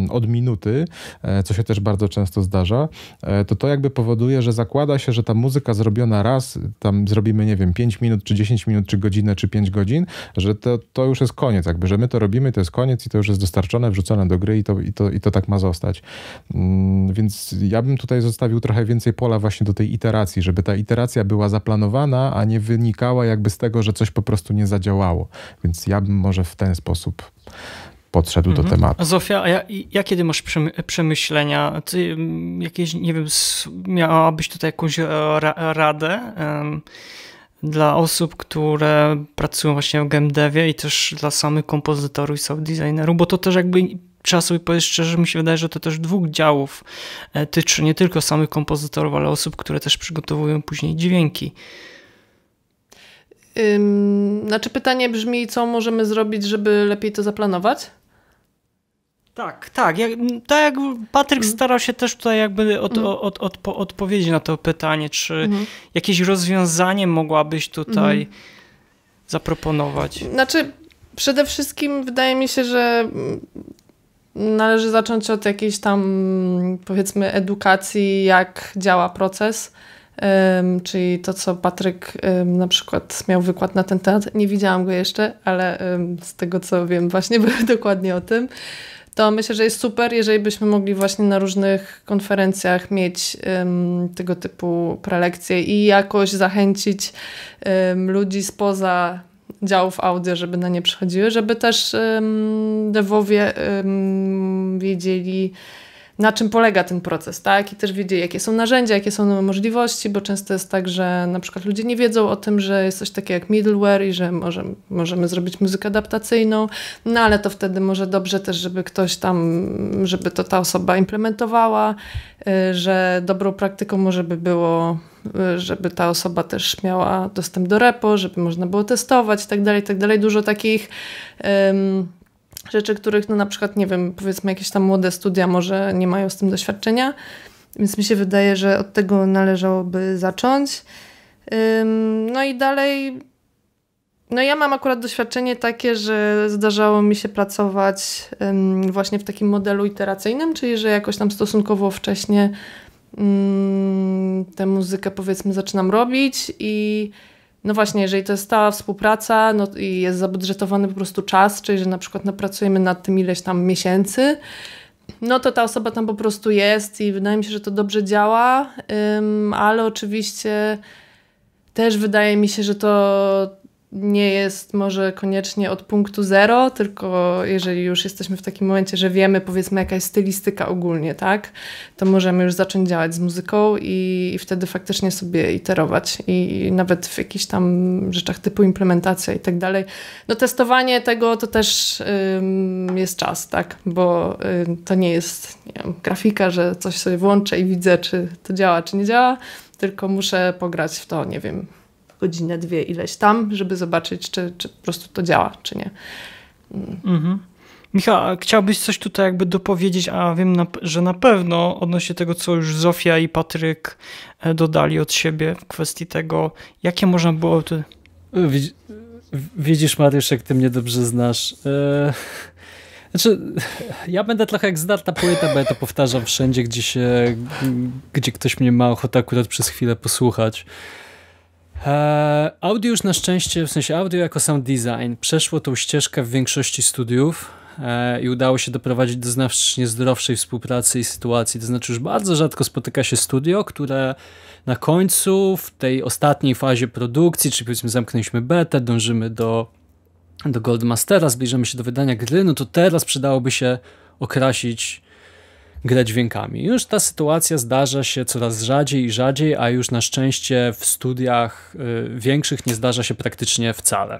od minuty, e, co się też bardzo często zdarza, e, to to jakby powoduje, że zakłada się, że ta muzyka zrobiona raz, tam zrobimy, nie wiem, 5 minut, czy 10 minut, czy godzinę, czy 5 godzin, że to, to już jest koniec, jakby, że my to robimy, to jest koniec i to już jest dostarczone, wrzucone do gry i to, i to, i to tak ma zostać. Mm, więc ja bym tutaj zostawił trochę więcej pola właśnie do tej iteracji, żeby ta iteracja była zaplanowana, a nie wynikała jakby z tego, że coś po prostu nie zadziałało. Więc ja bym może w ten sposób podszedł mhm. do tematu. Zofia, a ja, ja kiedy masz przemyślenia? Ty mm, jakieś, nie wiem, miałabyś tutaj jakąś e, radę um, dla osób, które pracują właśnie w GameDevie i też dla samych kompozytorów i sound designerów, bo to też jakby trzeba sobie powiedzieć szczerze, mi się wydaje, że to też dwóch działów tyczy nie tylko samych kompozytorów, ale osób, które też przygotowują później dźwięki. znaczy pytanie brzmi, co możemy zrobić, żeby lepiej to zaplanować? Tak, tak. Jak, tak jak Patryk mhm. starał się też tutaj jakby od, mhm. od, od, od odpowiedzieć na to pytanie, czy mhm. jakieś rozwiązanie mogłabyś tutaj mhm. zaproponować? Znaczy, przede wszystkim wydaje mi się, że mm, należy zacząć od jakiejś tam powiedzmy edukacji, jak działa proces. Um, czyli to, co Patryk um, na przykład miał wykład na ten temat. Nie widziałam go jeszcze, ale um, z tego, co wiem, właśnie były dokładnie o tym to myślę, że jest super, jeżeli byśmy mogli właśnie na różnych konferencjach mieć um, tego typu prelekcje i jakoś zachęcić um, ludzi spoza działów audio, żeby na nie przychodziły, żeby też um, dewowie um, wiedzieli, na czym polega ten proces, tak? I też wiedzie, jakie są narzędzia, jakie są możliwości, bo często jest tak, że na przykład ludzie nie wiedzą o tym, że jest coś takiego jak middleware i że może, możemy zrobić muzykę adaptacyjną, no ale to wtedy może dobrze też, żeby ktoś tam, żeby to ta osoba implementowała, y, że dobrą praktyką może by było y, żeby ta osoba też miała dostęp do repo, żeby można było testować i tak dalej, tak dalej. Dużo takich rzeczy, których no na przykład, nie wiem, powiedzmy jakieś tam młode studia może nie mają z tym doświadczenia, więc mi się wydaje, że od tego należałoby zacząć. No i dalej, no ja mam akurat doświadczenie takie, że zdarzało mi się pracować właśnie w takim modelu iteracyjnym, czyli że jakoś tam stosunkowo wcześnie tę muzykę powiedzmy zaczynam robić i no właśnie, jeżeli to jest stała współpraca no i jest zabudżetowany po prostu czas, czyli że na przykład no, pracujemy nad tym ileś tam miesięcy, no to ta osoba tam po prostu jest i wydaje mi się, że to dobrze działa, um, ale oczywiście też wydaje mi się, że to nie jest może koniecznie od punktu zero, tylko jeżeli już jesteśmy w takim momencie, że wiemy, powiedzmy, jaka jest stylistyka ogólnie, tak, to możemy już zacząć działać z muzyką i, i wtedy faktycznie sobie iterować i nawet w jakichś tam rzeczach typu implementacja i tak dalej. No testowanie tego to też ym, jest czas, tak, bo ym, to nie jest nie wiem, grafika, że coś sobie włączę i widzę, czy to działa, czy nie działa, tylko muszę pograć w to, nie wiem, godzinę, dwie ileś tam, żeby zobaczyć, czy, czy po prostu to działa, czy nie. Mhm. Michał, chciałbyś coś tutaj jakby dopowiedzieć, a wiem, na, że na pewno odnośnie tego, co już Zofia i Patryk e, dodali od siebie w kwestii tego, jakie można było... Ty... Widzisz, Mariusz, jak ty mnie dobrze znasz. E, znaczy, ja będę trochę jak zdarta poeta, bo ja to powtarzam wszędzie, gdzie się, gdzie ktoś mnie ma ochotę akurat przez chwilę posłuchać. Eee, audio już na szczęście, w sensie audio jako sam design, przeszło tą ścieżkę w większości studiów eee, i udało się doprowadzić do znacznie zdrowszej współpracy i sytuacji. To znaczy już bardzo rzadko spotyka się studio, które na końcu, w tej ostatniej fazie produkcji, czyli powiedzmy zamknęliśmy betę, dążymy do, do Goldmastera, zbliżamy się do wydania gry, no to teraz przydałoby się okrasić grę dźwiękami. Już ta sytuacja zdarza się coraz rzadziej i rzadziej, a już na szczęście w studiach y, większych nie zdarza się praktycznie wcale.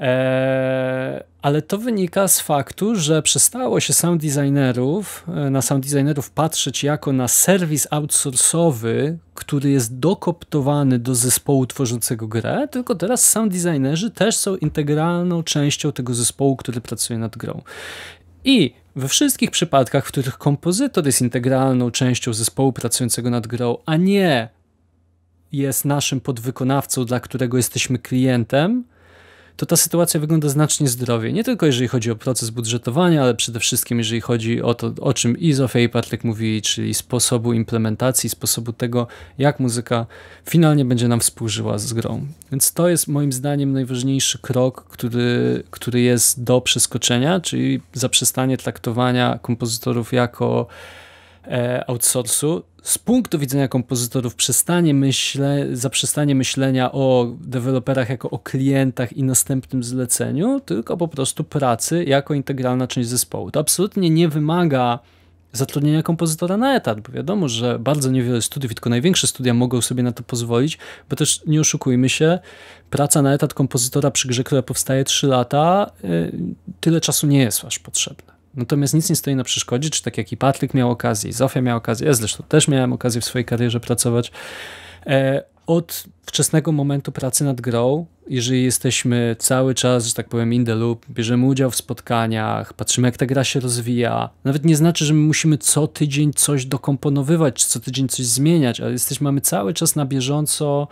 E, ale to wynika z faktu, że przestało się sound designerów, e, na sound designerów patrzeć jako na serwis outsourcowy, który jest dokoptowany do zespołu tworzącego grę, tylko teraz sound designerzy też są integralną częścią tego zespołu, który pracuje nad grą. I we wszystkich przypadkach, w których kompozytor jest integralną częścią zespołu pracującego nad grą, a nie jest naszym podwykonawcą, dla którego jesteśmy klientem, to ta sytuacja wygląda znacznie zdrowiej. Nie tylko jeżeli chodzi o proces budżetowania, ale przede wszystkim jeżeli chodzi o to, o czym i Zofia i Patryk mówili, czyli sposobu implementacji, sposobu tego, jak muzyka finalnie będzie nam współżyła z grą. Więc to jest moim zdaniem najważniejszy krok, który, który jest do przeskoczenia, czyli zaprzestanie traktowania kompozytorów jako e, outsourcu, z punktu widzenia kompozytorów przestanie myśle, zaprzestanie myślenia o deweloperach jako o klientach i następnym zleceniu, tylko po prostu pracy jako integralna część zespołu. To absolutnie nie wymaga zatrudnienia kompozytora na etat, bo wiadomo, że bardzo niewiele studiów, tylko największe studia mogą sobie na to pozwolić, bo też nie oszukujmy się, praca na etat kompozytora przy grze, która powstaje 3 lata, y, tyle czasu nie jest aż potrzebna. Natomiast nic nie stoi na przeszkodzie, czy tak jak i Patryk miał okazję, i Zofia miała okazję, ja zresztą też miałem okazję w swojej karierze pracować, e, od wczesnego momentu pracy nad grą, jeżeli jesteśmy cały czas, że tak powiem, in the loop, bierzemy udział w spotkaniach, patrzymy jak ta gra się rozwija, nawet nie znaczy, że my musimy co tydzień coś dokomponowywać, czy co tydzień coś zmieniać, ale jesteśmy, mamy cały czas na bieżąco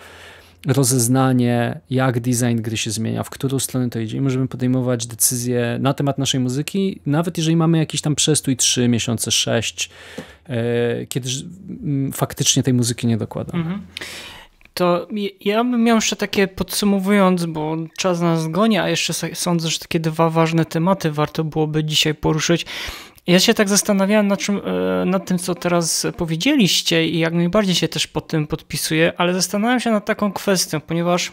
rozeznanie, jak design gry się zmienia, w którą stronę to idzie i możemy podejmować decyzje na temat naszej muzyki, nawet jeżeli mamy jakiś tam przestój 3 miesiące, 6, e, kiedy faktycznie tej muzyki nie dokładamy. Mhm. To ja bym miał jeszcze takie podsumowując, bo czas nas goni, a jeszcze sądzę, że takie dwa ważne tematy warto byłoby dzisiaj poruszyć. Ja się tak zastanawiałem nad, czym, e, nad, tym, co teraz powiedzieliście i jak najbardziej się też pod tym podpisuję, ale zastanawiam się nad taką kwestią, ponieważ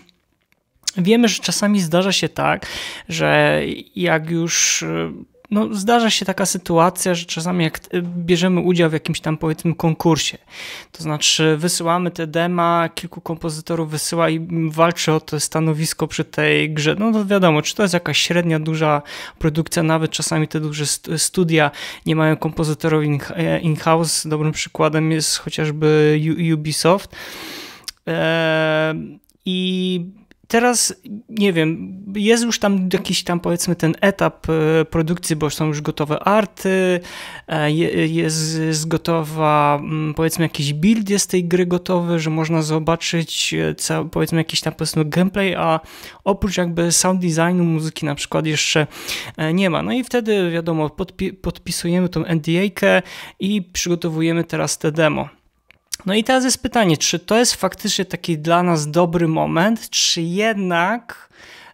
wiemy, że czasami zdarza się tak, że jak już e, no, zdarza się taka sytuacja, że czasami jak y, bierzemy udział w jakimś tam powiedzmy konkursie, to znaczy wysyłamy te dema, kilku kompozytorów wysyła i walczy o to stanowisko przy tej grze. No to wiadomo, czy to jest jakaś średnia, duża produkcja, nawet czasami te duże studia nie mają kompozytorów e, in-house. Dobrym przykładem jest chociażby Ubisoft. E, I teraz nie wiem, jest już tam jakiś tam powiedzmy ten etap e, produkcji, bo są już gotowe arty, e, jest, jest gotowa, mm, powiedzmy jakiś build jest tej gry gotowy, że można zobaczyć e, cały, powiedzmy jakiś tam powiedzmy gameplay, a oprócz jakby sound designu muzyki na przykład jeszcze nie ma. No i wtedy wiadomo, podpi podpisujemy tą NDA-kę i przygotowujemy teraz te demo. No i teraz jest pytanie, czy to jest faktycznie taki dla nas dobry moment, czy jednak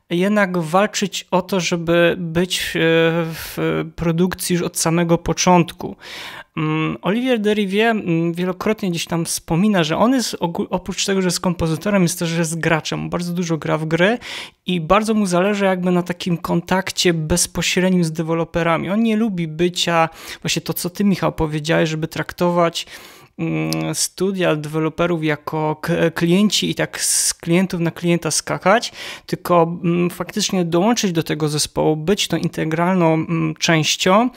jednak walczyć o to, żeby być e, w produkcji już od samego początku. Mm, Olivier Derivier mm, wielokrotnie gdzieś tam wspomina, że on jest oprócz tego, że jest kompozytorem, jest też jest graczem. Bardzo dużo gra w gry i bardzo mu zależy jakby na takim kontakcie bezpośrednim z deweloperami. On nie lubi bycia, właśnie to co ty Michał powiedziałeś, żeby traktować Mm, studia deweloperów jako klienci i tak z klientów na klienta skakać, tylko mm, faktycznie dołączyć do tego zespołu, być to integralną mm, częścią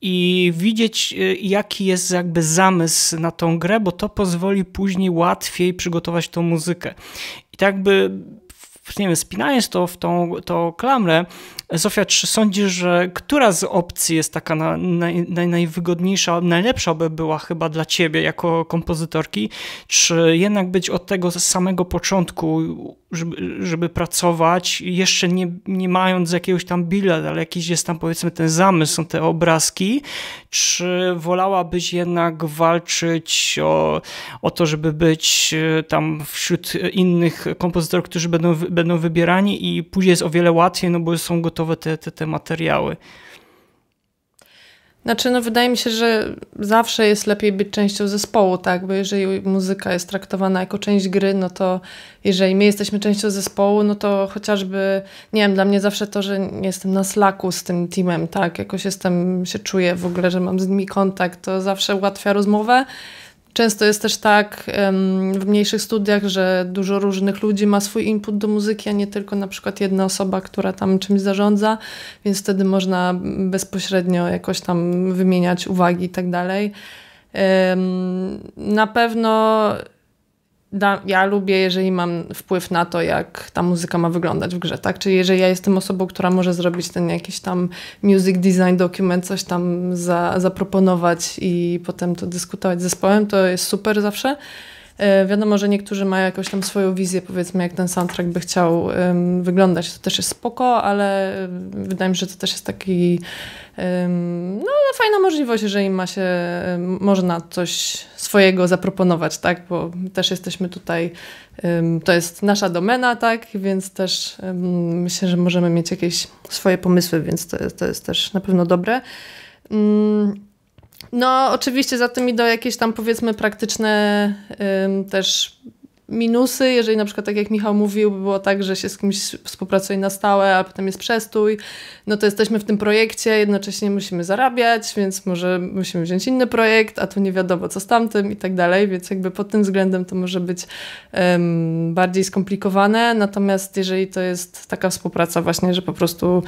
i widzieć, y, jaki jest jakby zamysł na tą grę, bo to pozwoli później łatwiej przygotować tą muzykę. I tak by, nie wiem, spinając to w tą, tą klamrę, Zofia, czy sądzisz, że która z opcji jest taka naj, naj, najwygodniejsza, najlepsza by była chyba dla ciebie jako kompozytorki? Czy jednak być od tego samego początku, żeby, żeby pracować, jeszcze nie, nie mając jakiegoś tam bilet, ale jakiś jest tam powiedzmy ten zamysł, są te obrazki? Czy wolałabyś jednak walczyć o, o to, żeby być e, tam wśród innych kompozytorów, którzy będą, będą wybierani i później jest o wiele łatwiej, no bo są gotowi gotowe te, te, te materiały. Znaczy, no wydaje mi się, że zawsze jest lepiej być częścią zespołu, tak? Bo jeżeli muzyka jest traktowana jako część gry, no to jeżeli my jesteśmy częścią zespołu, no to chociażby, nie wiem, dla mnie zawsze to, że nie jestem na slaku z tym teamem, tak? Jakoś jestem, się czuję w ogóle, że mam z nimi kontakt, to zawsze ułatwia rozmowę. Często jest też tak w mniejszych studiach, że dużo różnych ludzi ma swój input do muzyki, a nie tylko na przykład jedna osoba, która tam czymś zarządza, więc wtedy można bezpośrednio jakoś tam wymieniać uwagi i tak dalej. Na pewno ja lubię, jeżeli mam wpływ na to, jak ta muzyka ma wyglądać w grze, tak? Czyli jeżeli ja jestem osobą, która może zrobić ten jakiś tam music design document coś tam za, zaproponować i potem to dyskutować z zespołem, to jest super zawsze. E, wiadomo, że niektórzy mają jakąś tam swoją wizję, powiedzmy, jak ten soundtrack by chciał um, wyglądać. To też jest spoko, ale wydaje mi się, że to też jest taki no, no fajna możliwość, jeżeli ma się, można coś swojego zaproponować, tak, bo też jesteśmy tutaj, to jest nasza domena, tak, więc też myślę, że możemy mieć jakieś swoje pomysły, więc to jest, to jest też na pewno dobre. No, oczywiście za tym idą jakieś tam powiedzmy praktyczne też minusy, jeżeli na przykład tak jak Michał mówił, by było tak, że się z kimś współpracuje na stałe, a potem jest przestój, no to jesteśmy w tym projekcie, jednocześnie musimy zarabiać, więc może musimy wziąć inny projekt, a tu nie wiadomo co z tamtym i tak dalej, więc jakby pod tym względem to może być um, bardziej skomplikowane, natomiast jeżeli to jest taka współpraca właśnie, że po prostu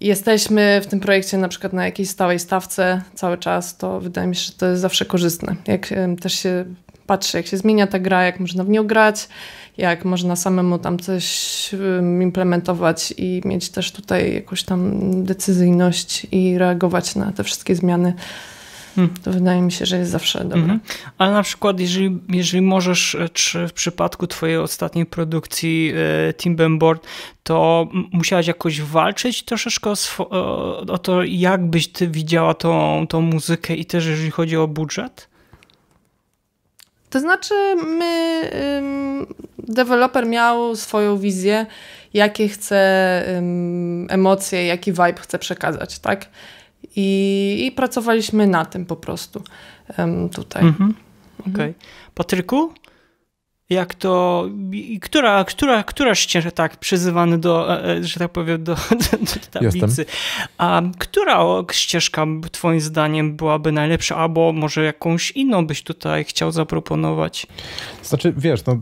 jesteśmy w tym projekcie na przykład na jakiejś stałej stawce cały czas, to wydaje mi się, że to jest zawsze korzystne, jak um, też się patrzy, jak się zmienia ta gra, jak można w nią grać, jak można samemu tam coś implementować i mieć też tutaj jakąś tam decyzyjność i reagować na te wszystkie zmiany. Hmm. To wydaje mi się, że jest zawsze dobre. Hmm. Ale na przykład, jeżeli, jeżeli możesz, e, czy w przypadku twojej ostatniej produkcji e, Board, to musiałaś jakoś walczyć troszeczkę o, o, to, jak byś ty widziała tą, tą muzykę i też jeżeli chodzi o budżet? To znaczy, my, deweloper miał swoją wizję, jakie chce emocje, jaki vibe chce przekazać, tak? I, i pracowaliśmy na tym po prostu tutaj. Mhm. Mhm. Okej. Okay. Patryku, jak to, i która, która, która ścieżka, tak, przyzywany do, e, e, że tak powiem, do, do, do tablicy, a która ścieżka twoim zdaniem byłaby najlepsza, albo może jakąś inną byś tutaj chciał zaproponować? Znaczy, wiesz, no,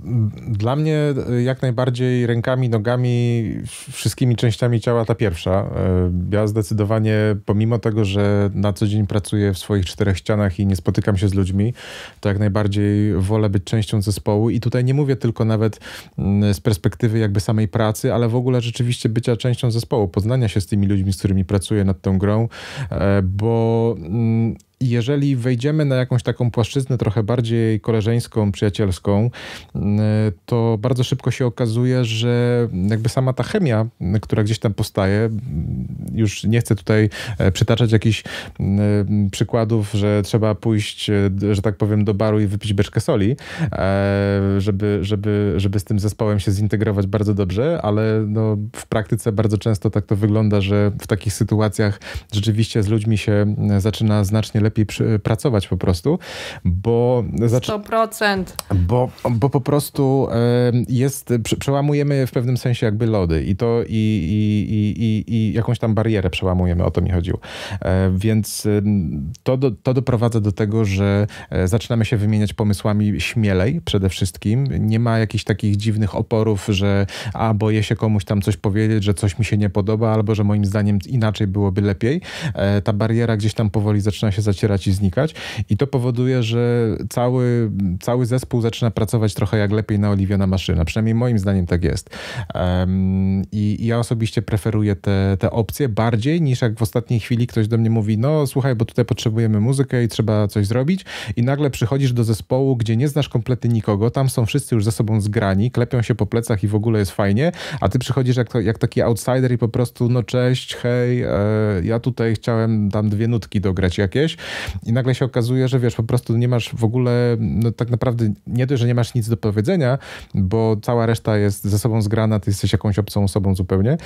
dla mnie jak najbardziej rękami, nogami, wszystkimi częściami ciała ta pierwsza. E, ja zdecydowanie, pomimo tego, że na co dzień pracuję w swoich czterech ścianach i nie spotykam się z ludźmi, to jak najbardziej wolę być częścią zespołu i tutaj tutaj nie mówię tylko nawet mm, z perspektywy jakby samej pracy, ale w ogóle rzeczywiście bycia częścią zespołu, poznania się z tymi ludźmi, z którymi pracuję nad tą grą, e, bo mm, jeżeli wejdziemy na jakąś taką płaszczyznę trochę bardziej koleżeńską, przyjacielską, mm, to bardzo szybko się okazuje, że jakby sama ta chemia, mm, która gdzieś tam powstaje, mm, już nie chcę tutaj e, przytaczać jakichś e, przykładów, że trzeba pójść, e, że tak powiem, do baru i wypić beczkę soli, żeby, żeby, żeby z tym zespołem się zintegrować bardzo dobrze, ale no, w praktyce bardzo często tak to wygląda, że w takich sytuacjach rzeczywiście z ludźmi się zaczyna znacznie lepiej lepiej przy, pracować po prostu, bo... 100%. Bo, bo po prostu jest, przełamujemy w pewnym sensie jakby lody i to i, i, i, i jakąś tam barierę przełamujemy, o to mi chodziło. E, więc to, do, to doprowadza do tego, że e, zaczynamy się wymieniać pomysłami śmielej przede wszystkim. Nie ma jakichś takich dziwnych oporów, że a boję się komuś tam coś powiedzieć, że coś mi się nie podoba, albo że moim zdaniem inaczej byłoby lepiej. E, ta bariera gdzieś tam powoli zaczyna się docierać i znikać. I to powoduje, że cały, cały zespół zaczyna pracować trochę jak lepiej naoliwiona maszyna. Przynajmniej moim zdaniem tak jest. Um, i, I ja osobiście preferuję te, te opcje bardziej niż jak w ostatniej chwili ktoś do mnie mówi, no słuchaj, bo tutaj potrzebujemy muzykę i trzeba coś zrobić. I nagle przychodzisz do zespołu, gdzie nie znasz kompletnie nikogo, tam są wszyscy już ze sobą zgrani, klepią się po plecach i w ogóle jest fajnie, a ty przychodzisz jak, jak taki outsider i po prostu no cześć, hej, e, ja tutaj chciałem tam dwie nutki dograć jakieś, i nagle się okazuje, że wiesz, po prostu nie masz w ogóle, no tak naprawdę nie dość, że nie masz nic do powiedzenia, bo cała reszta jest ze sobą zgrana, ty jesteś jakąś obcą osobą zupełnie, e,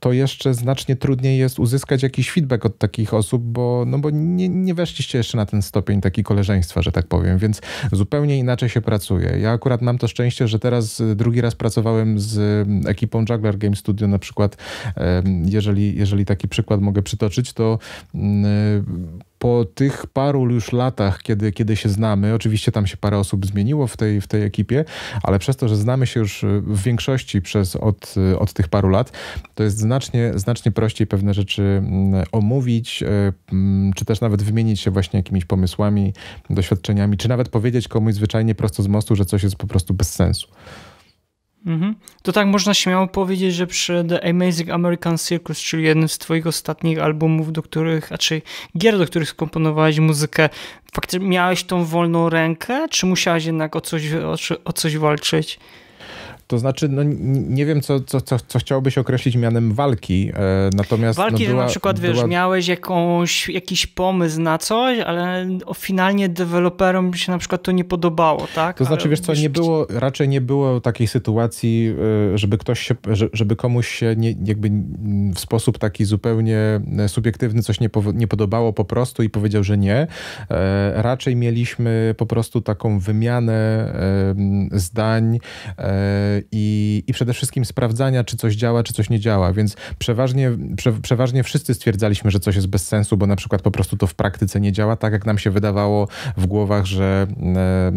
to jeszcze znacznie trudniej jest uzyskać jakiś feedback od takich osób, bo, no bo nie, nie weszliście jeszcze na ten stopień taki koleżeństwa, że tak powiem, więc zupełnie inaczej się pracuje. Ja akurat mam to szczęście, że teraz e, drugi raz pracowałem z ekipą Juggler Game Studio na przykład, e, jeżeli, jeżeli taki przykład mogę przytoczyć, to po tych paru już latach, kiedy, kiedy się znamy, oczywiście tam się parę osób zmieniło w tej, w tej ekipie, ale przez to, że znamy się już e, w większości przez od, e, od tych paru lat, to jest znacznie, znacznie prościej pewne rzeczy mm, omówić, e, mm, czy też nawet wymienić się właśnie jakimiś pomysłami, doświadczeniami, czy nawet powiedzieć komuś zwyczajnie prosto z mostu, że coś jest po prostu bez sensu. Mhm. To tak można śmiało powiedzieć, że przy The Amazing American Circus, czyli jednym z Twoich ostatnich albumów, do których, a czy gier, do których skomponowałeś muzykę, faktycznie miałeś tą wolną rękę, czy musiałeś jednak o coś, o, o coś walczyć? To znaczy, no, nie wiem, co, co, co, co chciałbyś określić mianem walki, e, natomiast... Walki, no, była, że na przykład, była... wiesz, miałeś jakąś, jakiś pomysł na coś, ale finalnie deweloperom się na przykład to nie podobało, tak? To znaczy, ale, wiesz co, nie było, raczej nie było takiej sytuacji, e, żeby ktoś się, żeby komuś się nie, jakby w sposób taki zupełnie e, subiektywny coś nie, po, nie podobało po prostu i powiedział, że nie. E, raczej mieliśmy po prostu taką wymianę e, zdań, e, i, i przede wszystkim sprawdzania, czy coś działa, czy coś nie działa. Więc przeważnie, prze, przeważnie wszyscy stwierdzaliśmy, że coś jest bez sensu, bo na przykład po prostu to w praktyce nie działa tak, jak nam się wydawało w głowach, że, e,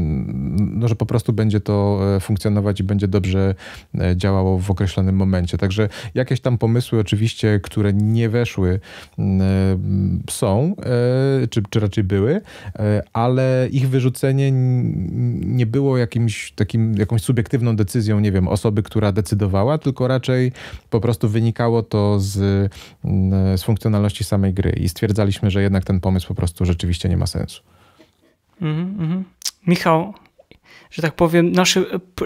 no, że po prostu będzie to e, funkcjonować i będzie dobrze e, działało w określonym momencie. Także jakieś tam pomysły oczywiście, które nie weszły, mm, są, czy, czy raczej były, ale ich wyrzucenie nie było jakimś takim, jakąś subiektywną decyzją, nie nie wiem, osoby, która decydowała, tylko raczej po prostu wynikało to z, mm, z funkcjonalności samej gry i stwierdzaliśmy, że jednak ten pomysł po prostu rzeczywiście nie ma sensu. Mm -hmm. Michał, że tak powiem, naszym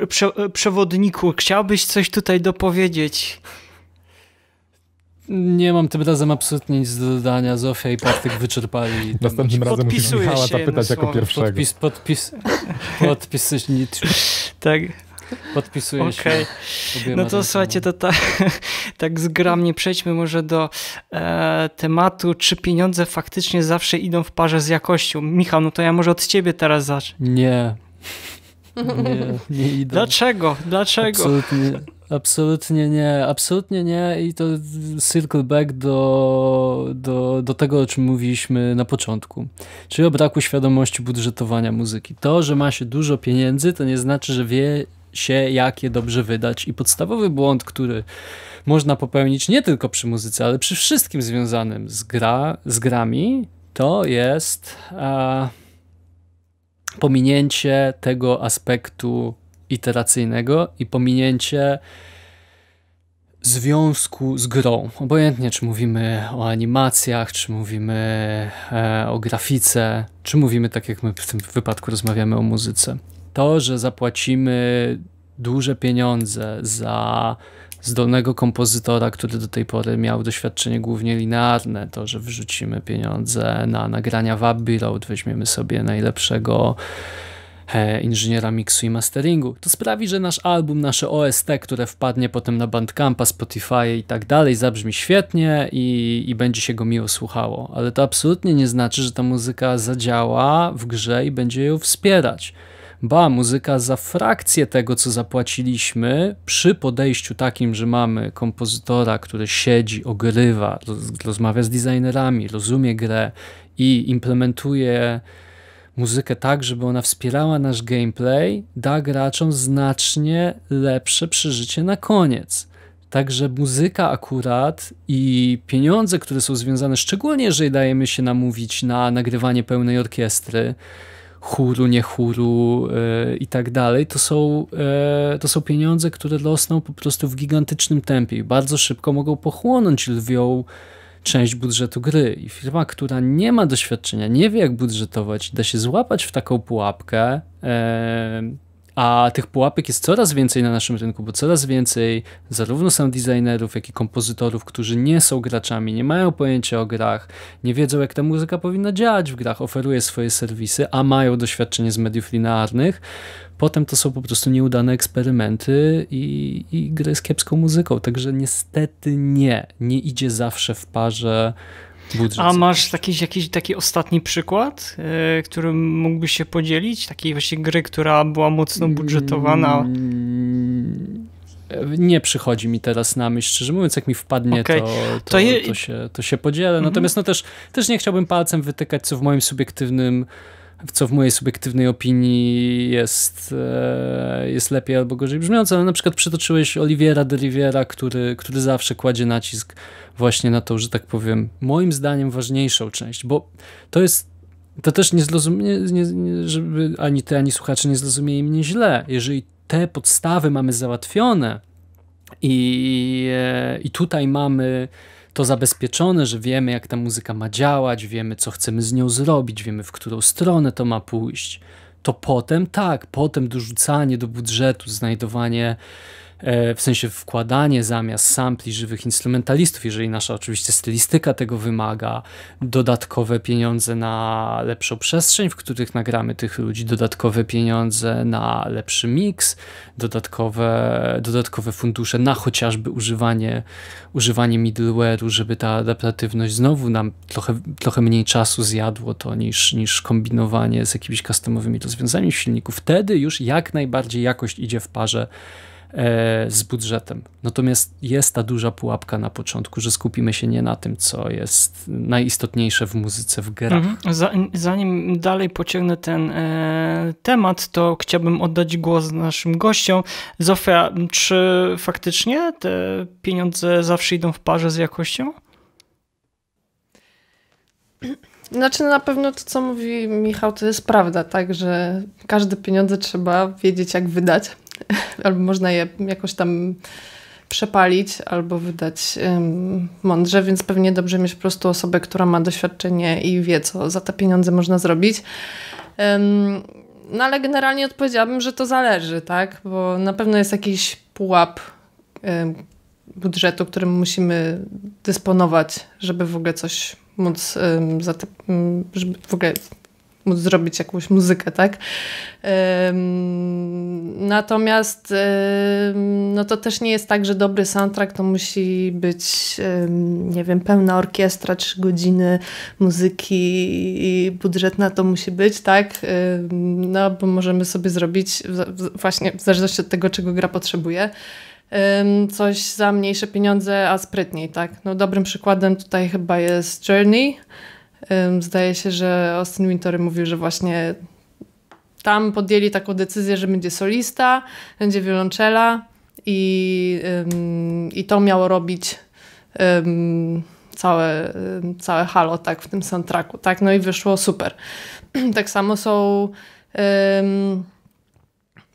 prze przewodniku, chciałbyś coś tutaj dopowiedzieć? Nie mam tym razem absolutnie nic do dodania. Zofia i Patryk wyczerpali. Następnym razem musimy Michała zapytać jako pierwszego. Podpis, podpis, podpis, podpis, tak. Podpisuję okay. się. No to słuchajcie, to tak, tak zgramnie przejdźmy może do e, tematu, czy pieniądze faktycznie zawsze idą w parze z jakością. Michał, no to ja może od ciebie teraz zacznę. Nie. Nie, nie idą. Dlaczego? Dlaczego? Absolutnie. Absolutnie nie, absolutnie nie i to circle back do, do, do tego, o czym mówiliśmy na początku, czyli o braku świadomości budżetowania muzyki. To, że ma się dużo pieniędzy, to nie znaczy, że wie się, jak je dobrze wydać. I podstawowy błąd, który można popełnić nie tylko przy muzyce, ale przy wszystkim związanym z, gra, z grami, to jest pominięcie tego aspektu iteracyjnego i pominięcie związku z grą. Obojętnie, czy mówimy o animacjach, czy mówimy e, o grafice, czy mówimy, tak jak my w tym wypadku rozmawiamy o muzyce to, że zapłacimy duże pieniądze za zdolnego kompozytora, który do tej pory miał doświadczenie głównie linearne, to, że wrzucimy pieniądze na nagrania w Abbey Road, weźmiemy sobie najlepszego e, inżyniera miksu i masteringu. To sprawi, że nasz album, nasze OST, które wpadnie potem na Bandcampa, Spotify i tak dalej, zabrzmi świetnie i, i będzie się go miło słuchało. Ale to absolutnie nie znaczy, że ta muzyka zadziała w grze i będzie ją wspierać ba, muzyka za frakcję tego, co zapłaciliśmy, przy podejściu takim, że mamy kompozytora, który siedzi, ogrywa, roz, rozmawia z designerami, rozumie grę i implementuje muzykę tak, żeby ona wspierała nasz gameplay, da graczom znacznie lepsze przeżycie na koniec. Także muzyka akurat i pieniądze, które są związane, szczególnie jeżeli dajemy się namówić na nagrywanie pełnej orkiestry, chóru, nie chóru e, i tak dalej, to są, e, to są pieniądze, które rosną po prostu w gigantycznym tempie i bardzo szybko mogą pochłonąć lwią część budżetu gry. I firma, która nie ma doświadczenia, nie wie jak budżetować, da się złapać w taką pułapkę, e, a tych pułapek jest coraz więcej na naszym rynku, bo coraz więcej zarówno sound designerów, jak i kompozytorów, którzy nie są graczami, nie mają pojęcia o grach, nie wiedzą jak ta muzyka powinna działać w grach, oferuje swoje serwisy, a mają doświadczenie z mediów linearnych. Potem to są po prostu nieudane eksperymenty i, i gry z kiepską muzyką. Także niestety nie, nie idzie zawsze w parze Budżet. A masz jakiś, jakiś taki ostatni przykład, yy, którym mógłbyś się podzielić? Takiej właśnie gry, która była mocno budżetowana? Mm, nie przychodzi mi teraz na myśl, szczerze mówiąc, jak mi wpadnie, okay. to, to, to, je... to, się, to się podzielę. Mm -hmm. Natomiast no też, też nie chciałbym palcem wytykać, co w moim subiektywnym co w mojej subiektywnej opinii jest, e, jest lepiej albo gorzej brzmiące, ale na przykład przytoczyłeś Oliviera de Riviera, który, który zawsze kładzie nacisk właśnie na tą, że tak powiem, moim zdaniem ważniejszą część, bo to jest to też nie zrozumie, nie, żeby ani ty, ani słuchacze nie zrozumieli mnie źle. Jeżeli te podstawy mamy załatwione i, i tutaj mamy to zabezpieczone, że wiemy, jak ta muzyka ma działać, wiemy, co chcemy z nią zrobić, wiemy, w którą stronę to ma pójść, to potem tak, potem dorzucanie do budżetu, znajdowanie E, w sensie wkładanie zamiast sampli żywych instrumentalistów, jeżeli nasza oczywiście stylistyka tego wymaga, dodatkowe pieniądze na lepszą przestrzeń, w których nagramy tych ludzi, dodatkowe pieniądze na lepszy miks, dodatkowe, dodatkowe fundusze na chociażby używanie, używanie middleware'u, żeby ta adaptatywność znowu nam trochę, trochę mniej czasu zjadło to niż, niż kombinowanie z jakimiś customowymi rozwiązaniami w silniku. Wtedy już jak najbardziej jakość idzie w parze E, z budżetem. Natomiast jest ta duża pułapka na początku, że skupimy się nie na tym, co jest najistotniejsze w muzyce, w grach. Mhm. Zanim dalej pociągnę ten e, temat, to chciałbym oddać głos naszym gościom. Zofia, czy faktycznie te pieniądze zawsze idą w parze z jakością? Znaczy na pewno to, co mówi Michał, to jest prawda, tak, że każde pieniądze trzeba wiedzieć, jak wydać. albo można je jakoś tam przepalić albo wydać mądrze, więc pewnie dobrze mieć po prostu osobę, która ma doświadczenie i wie, co za te pieniądze można zrobić. Ym, no ale generalnie odpowiedziałabym, że to zależy, tak? Bo na pewno jest jakiś pułap budżetu, którym musimy dysponować, żeby w ogóle coś móc za te, żeby w ogóle móc zrobić jakąś muzykę, tak? Natomiast no to też nie jest tak, że dobry soundtrack to musi być, nie wiem, pełna orkiestra, trzy godziny muzyki i budżet na to musi być, tak? No bo możemy sobie zrobić właśnie w zależności od tego, czego gra potrzebuje coś za mniejsze pieniądze, a sprytniej, tak? No dobrym przykładem tutaj chyba jest Journey, Zdaje się, że Austin Wintory mówił, że właśnie tam podjęli taką decyzję, że będzie solista, będzie wiolonczela i, i to miało robić całe, całe halo tak, w tym soundtracku. Tak? No i wyszło super. tak samo są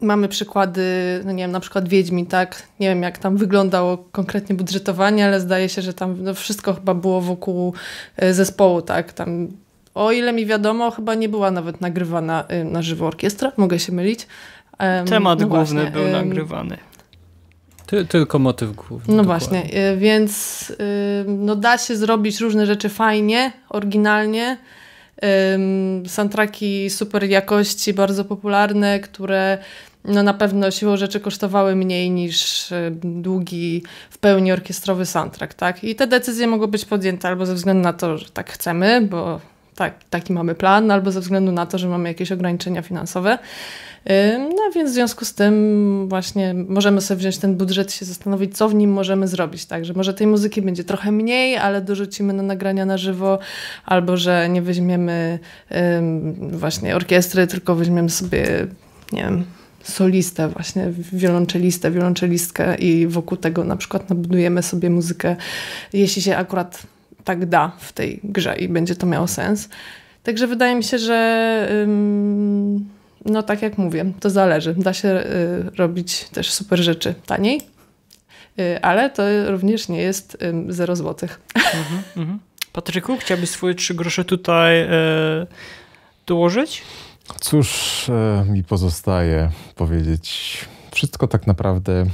mamy przykłady, no nie wiem, na przykład wiedźmi tak? Nie wiem, jak tam wyglądało konkretnie budżetowanie, ale zdaje się, że tam no, wszystko chyba było wokół e, zespołu, tak? Tam, o ile mi wiadomo, chyba nie była nawet nagrywana e, na żywo orkiestra, mogę się mylić. Temat no główny właśnie. był nagrywany. Ty, tylko motyw główny. No dokładnie. właśnie, e, więc no da się zrobić różne rzeczy fajnie, oryginalnie. Soundtracki super jakości, bardzo popularne, które no na pewno siłą rzeczy kosztowały mniej niż e, długi, w pełni orkiestrowy soundtrack, tak? I te decyzje mogą być podjęte albo ze względu na to, że tak chcemy, bo tak, taki mamy plan, albo ze względu na to, że mamy jakieś ograniczenia finansowe. E, no więc w związku z tym właśnie możemy sobie wziąć ten budżet się zastanowić, co w nim możemy zrobić. Tak, że może tej muzyki będzie trochę mniej, ale dorzucimy na nagrania na żywo, albo że nie weźmiemy właśnie orkiestry, tylko weźmiemy sobie, nie wiem, solistę właśnie, wiolonczelistę, wiolonczelistkę i wokół tego na przykład budujemy sobie muzykę, jeśli się akurat tak da w tej grze i będzie to miało sens. Także wydaje mi się, że no tak jak mówię, to zależy. Da się y, robić też super rzeczy taniej, y, ale to również nie jest 0 złotych. Mhm, mhm, Patryku, chciałbyś swoje trzy grosze tutaj e, dołożyć? Cóż e, mi pozostaje powiedzieć? Wszystko tak naprawdę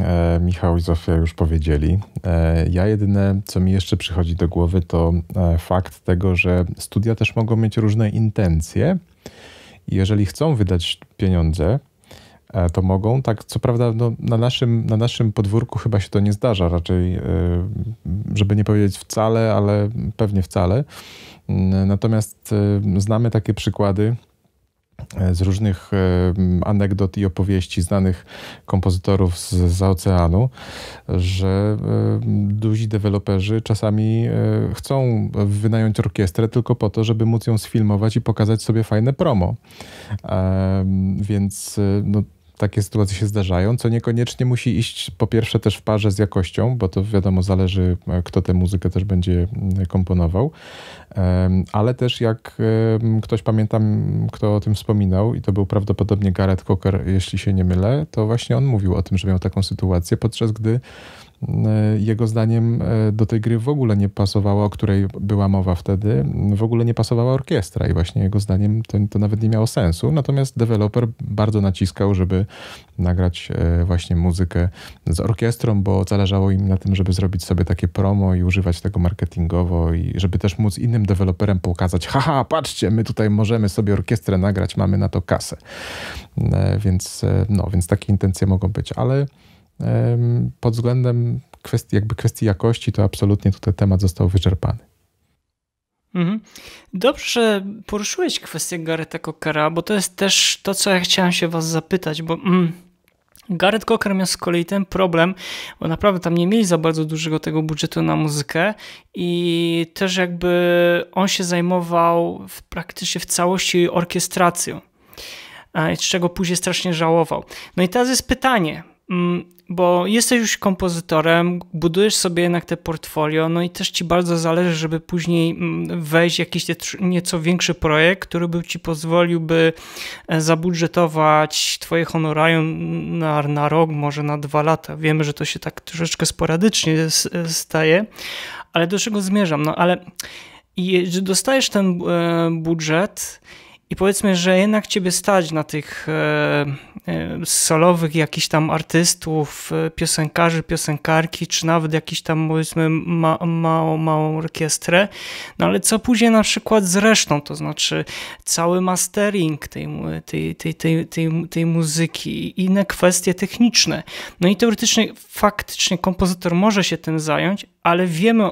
e, Michał i Zofia już powiedzieli. E, ja jedyne, co mi jeszcze przychodzi do głowy, to e, fakt tego, że studia też mogą mieć różne intencje. Jeżeli chcą wydać pieniądze, e, to mogą. Tak, co prawda, no, na, naszym, na naszym podwórku chyba się to nie zdarza, raczej, e, żeby nie powiedzieć wcale, ale pewnie wcale. Natomiast znamy takie przykłady E, z różnych e, anegdot i opowieści znanych kompozytorów z, z oceanu, że e, duzi deweloperzy czasami chcą wynająć orkiestrę tylko po to, żeby móc ją sfilmować i pokazać sobie fajne promo. Więc no, takie sytuacje się zdarzają, co niekoniecznie musi iść po pierwsze też w parze z jakością, bo to wiadomo zależy, e, kto tę muzykę też będzie mm, komponował, ale też jak ktoś pamiętam, kto o tym wspominał i to był prawdopodobnie Gareth Cocker, jeśli się nie mylę, to właśnie on mówił o tym, że miał taką sytuację, podczas gdy E, jego zdaniem e, do tej gry w ogóle nie pasowała, o której była mowa wtedy, w ogóle nie pasowała orkiestra i właśnie jego zdaniem to, to nawet nie miało sensu. Natomiast deweloper bardzo naciskał, żeby nagrać e, właśnie muzykę z orkiestrą, bo zależało im na tym, żeby zrobić sobie takie promo i używać tego marketingowo i żeby też móc innym deweloperem pokazać, haha, patrzcie, my tutaj możemy sobie orkiestrę nagrać, mamy na to kasę. Więc, no, więc takie intencje mogą być, ale pod względem kwestii, jakby kwestii jakości, to absolutnie tutaj temat został wyczerpany. Mhm. Dobrze, poruszyłeś kwestię Gareta Cockera, bo to jest też to, co ja chciałem się was zapytać, bo mm, Gareth Cocker miał z kolei ten problem, bo naprawdę tam nie mieli za bardzo dużego tego budżetu na muzykę i też jakby on się zajmował w, praktycznie w całości orkiestracją, e, z czego później strasznie żałował. No i teraz jest pytanie, Mm, bo jesteś już kompozytorem, budujesz sobie jednak te portfolio, no i też ci bardzo zależy, żeby później mm, wejść w jakiś nieco większy projekt, który by ci pozwoliłby e, zabudżetować twoje honorarium na, na rok, może na dwa lata. Wiemy, że to się tak troszeczkę sporadycznie staje, ale do czego zmierzam? No ale i dostajesz ten e, budżet i powiedzmy, że jednak ciebie stać na tych e, e, solowych jakichś tam artystów, e, piosenkarzy, piosenkarki, czy nawet jakiś tam powiedzmy ma, małą, małą orkiestrę, no ale co później na przykład z resztą, to znaczy cały mastering tej, tej, tej, tej, tej, tej muzyki, inne kwestie techniczne. No i teoretycznie faktycznie kompozytor może się tym zająć, ale wiemy,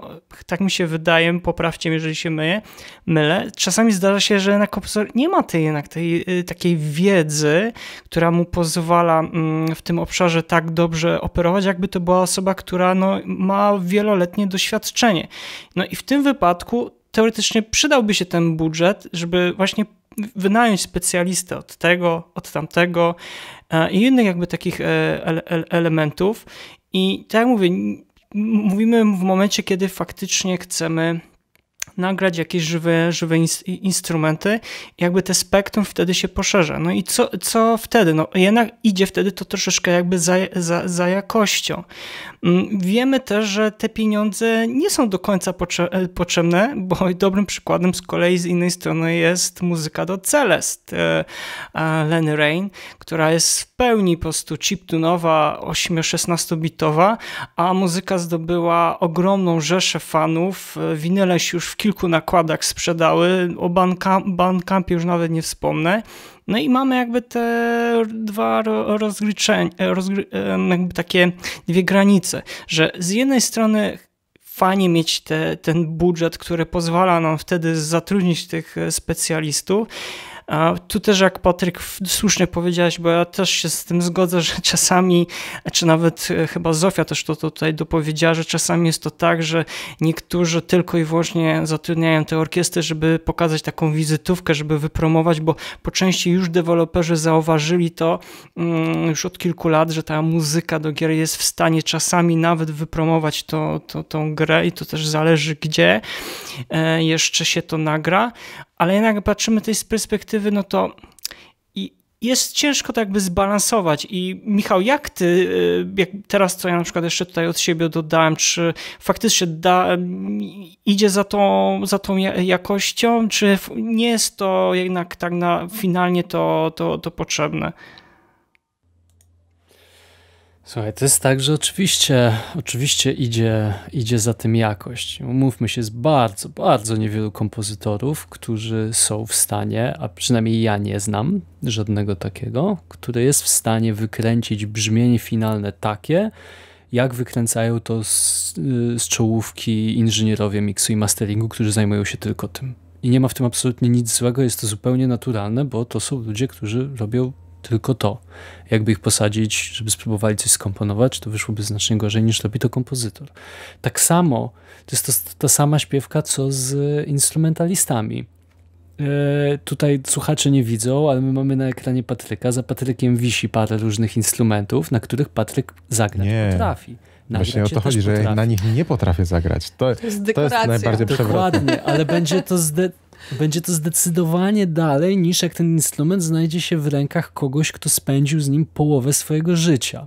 tak mi się wydaje, poprawcie mnie, jeżeli się myję, mylę, czasami zdarza się, że na kompozytor nie nie ma tej jednak tej, y, takiej wiedzy, która mu pozwala mm, w tym obszarze tak dobrze operować, jakby to była osoba, która no, ma wieloletnie doświadczenie. No i w tym wypadku teoretycznie przydałby się ten budżet, żeby właśnie wynająć specjalistę od tego, od tamtego e, i innych jakby takich e, elementów. I tak jak mówię, mówimy w momencie, kiedy faktycznie chcemy nagrać jakieś żywe, żywe instrumenty, jakby te spektrum wtedy się poszerza. No i co, co wtedy? No jednak idzie wtedy to troszeczkę jakby za, za, za jakością. Mm, wiemy też, że te pieniądze nie są do końca e, potrzebne, bo dobrym przykładem z kolei z innej strony jest muzyka do Celest e, Lenny Rain, która jest w pełni po prostu chiptunowa, 8-16-bitowa, a muzyka zdobyła ogromną rzeszę fanów, e, winyle już w kilku kilku nakładach sprzedały, o Bandcamp, Bandcampie już nawet nie wspomnę. No i mamy jakby te dwa rozliczenia, e, rozgry, e, jakby takie dwie granice, że z jednej strony fajnie mieć te, ten budżet, który pozwala nam wtedy zatrudnić tych e, specjalistów, tu też, jak Patryk słusznie powiedziałaś, bo ja też się z tym zgodzę, że czasami, czy nawet e, chyba Zofia też to, to tutaj dopowiedziała, że czasami jest to tak, że niektórzy tylko i wyłącznie zatrudniają te orkiestry, żeby pokazać taką wizytówkę, żeby wypromować, bo po części już deweloperzy zauważyli to mm, już od kilku lat, że ta muzyka do gier jest w stanie czasami nawet wypromować to, to, tą grę i to też zależy gdzie e, jeszcze się to nagra, ale jednak patrzymy tutaj z perspektywy perspektywy, no to jest ciężko to jakby zbalansować. I Michał, jak ty, y, jak teraz co ja na przykład jeszcze tutaj od siebie dodałem, czy faktycznie da, y, idzie za tą, za tą jakością, czy nie jest to jednak tak na finalnie to, to, to potrzebne? Słuchaj, to jest tak, że oczywiście, oczywiście idzie, idzie za tym jakość. Mówmy się, jest bardzo, bardzo niewielu kompozytorów, którzy są w stanie, a przynajmniej ja nie znam żadnego takiego, który jest w stanie wykręcić brzmienie finalne takie, jak wykręcają to z, z czołówki inżynierowie miksu i masteringu, którzy zajmują się tylko tym. I nie ma w tym absolutnie nic złego, jest to zupełnie naturalne, bo to są ludzie, którzy robią tylko to. Jakby ich posadzić, żeby spróbowali coś skomponować, to wyszłoby znacznie gorzej niż robi to kompozytor. Tak samo, to jest to, ta sama śpiewka, co z instrumentalistami. Yy, tutaj słuchacze nie widzą, ale my mamy na ekranie Patryka. Za Patrykiem wisi parę różnych instrumentów, na których Patryk zagrać nie. potrafi. Nagrać Właśnie o to chodzi, że potrafi. na nich nie potrafię zagrać. To, to, jest, to jest najbardziej przewrotne. Dokładnie, ale będzie to zde będzie to zdecydowanie dalej niż jak ten instrument znajdzie się w rękach kogoś, kto spędził z nim połowę swojego życia.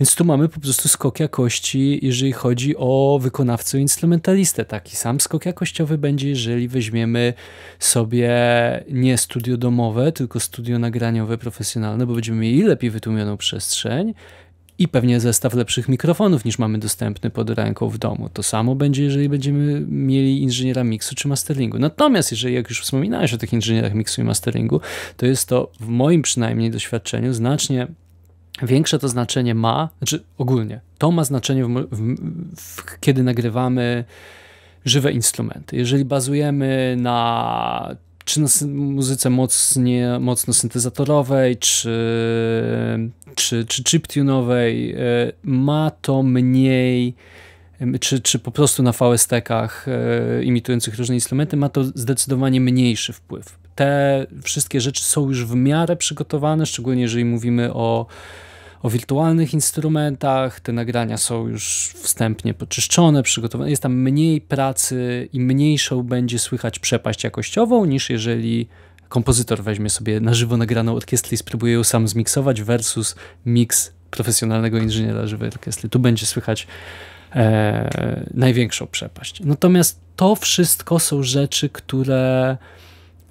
Więc tu mamy po prostu skok jakości, jeżeli chodzi o wykonawcę instrumentalistę. Taki sam skok jakościowy będzie, jeżeli weźmiemy sobie nie studio domowe, tylko studio nagraniowe profesjonalne, bo będziemy mieli lepiej wytłumioną przestrzeń, i pewnie zestaw lepszych mikrofonów niż mamy dostępny pod ręką w domu. To samo będzie, jeżeli będziemy mieli inżyniera miksu czy masteringu. Natomiast jeżeli, jak już wspominałeś o tych inżynierach miksu i masteringu, to jest to w moim przynajmniej doświadczeniu znacznie większe to znaczenie ma, znaczy ogólnie, to ma znaczenie, w, w, w, kiedy nagrywamy żywe instrumenty. Jeżeli bazujemy na czy na muzyce mocnie, mocno syntezatorowej, czy, czy, czy chiptunowej, e, ma to mniej, czy, czy po prostu na VST-kach e, imitujących różne instrumenty, ma to zdecydowanie mniejszy wpływ. Te wszystkie rzeczy są już w miarę przygotowane, szczególnie jeżeli mówimy o o wirtualnych instrumentach, te nagrania są już wstępnie poczyszczone, przygotowane, jest tam mniej pracy i mniejszą będzie słychać przepaść jakościową niż jeżeli kompozytor weźmie sobie na żywo nagraną orkiestrę i spróbuje ją sam zmiksować versus miks profesjonalnego inżyniera żywej orkiestry. Tu będzie słychać e, największą przepaść. Natomiast to wszystko są rzeczy, które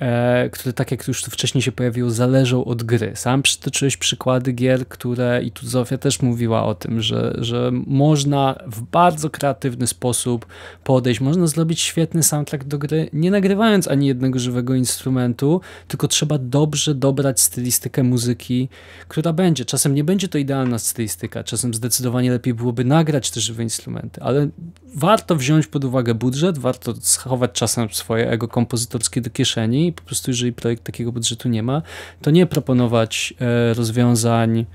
E, które tak jak już tu wcześniej się pojawiło, zależą od gry. Sam przytoczyłeś przykłady gier, które i tu Zofia też mówiła o tym, że, że można w bardzo kreatywny sposób podejść, można zrobić świetny soundtrack do gry, nie nagrywając ani jednego żywego instrumentu, tylko trzeba dobrze dobrać stylistykę muzyki, która będzie. Czasem nie będzie to idealna stylistyka, czasem zdecydowanie lepiej byłoby nagrać te żywe instrumenty, ale warto wziąć pod uwagę budżet, warto schować czasem swoje ego kompozytorskie do kieszeni po prostu jeżeli projekt takiego budżetu nie ma, to nie proponować e, rozwiązań,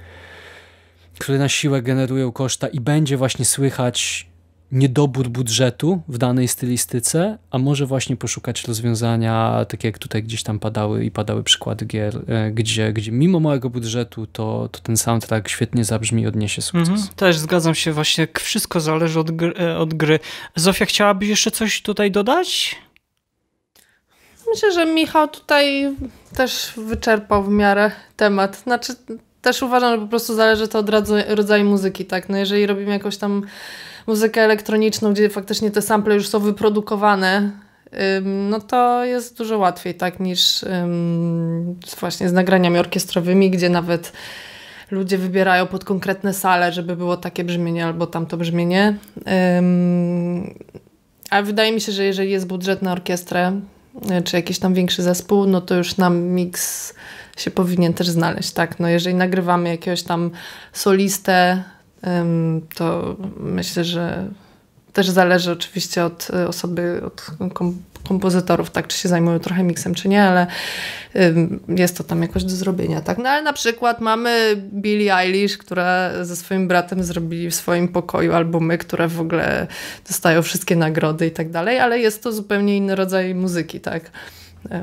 które na siłę generują koszta i będzie właśnie słychać niedobór budżetu w danej stylistyce, a może właśnie poszukać rozwiązania, takie jak tutaj gdzieś tam padały i padały przykłady gier, e, gdzie, gdzie mimo małego budżetu to, to ten soundtrack świetnie zabrzmi i odniesie sukces. Mhm, też zgadzam się właśnie, wszystko zależy od, gr e, od gry. Zofia, chciałabyś jeszcze coś tutaj dodać? Myślę, że Michał tutaj też wyczerpał w miarę temat. Znaczy, też uważam, że po prostu zależy to od rodzaju muzyki, tak? No jeżeli robimy jakąś tam muzykę elektroniczną, gdzie faktycznie te sample już są wyprodukowane, no to jest dużo łatwiej, tak, niż właśnie z nagraniami orkiestrowymi, gdzie nawet ludzie wybierają pod konkretne sale, żeby było takie brzmienie albo tamto brzmienie. Ale wydaje mi się, że jeżeli jest budżet na orkiestrę, E, czy jakiś tam większy zespół, no to już nam miks się powinien też znaleźć, tak? No jeżeli nagrywamy jakiegoś tam solistę, to myślę, że też zależy oczywiście od e, osoby, od kompozytorów, tak, czy się zajmują trochę miksem, czy nie, ale jest to tam jakoś do zrobienia, tak. No ale na przykład mamy Billie Eilish, która ze swoim bratem zrobili w swoim pokoju albumy, które w ogóle dostają wszystkie nagrody i tak dalej, ale jest to zupełnie inny rodzaj muzyki, tak.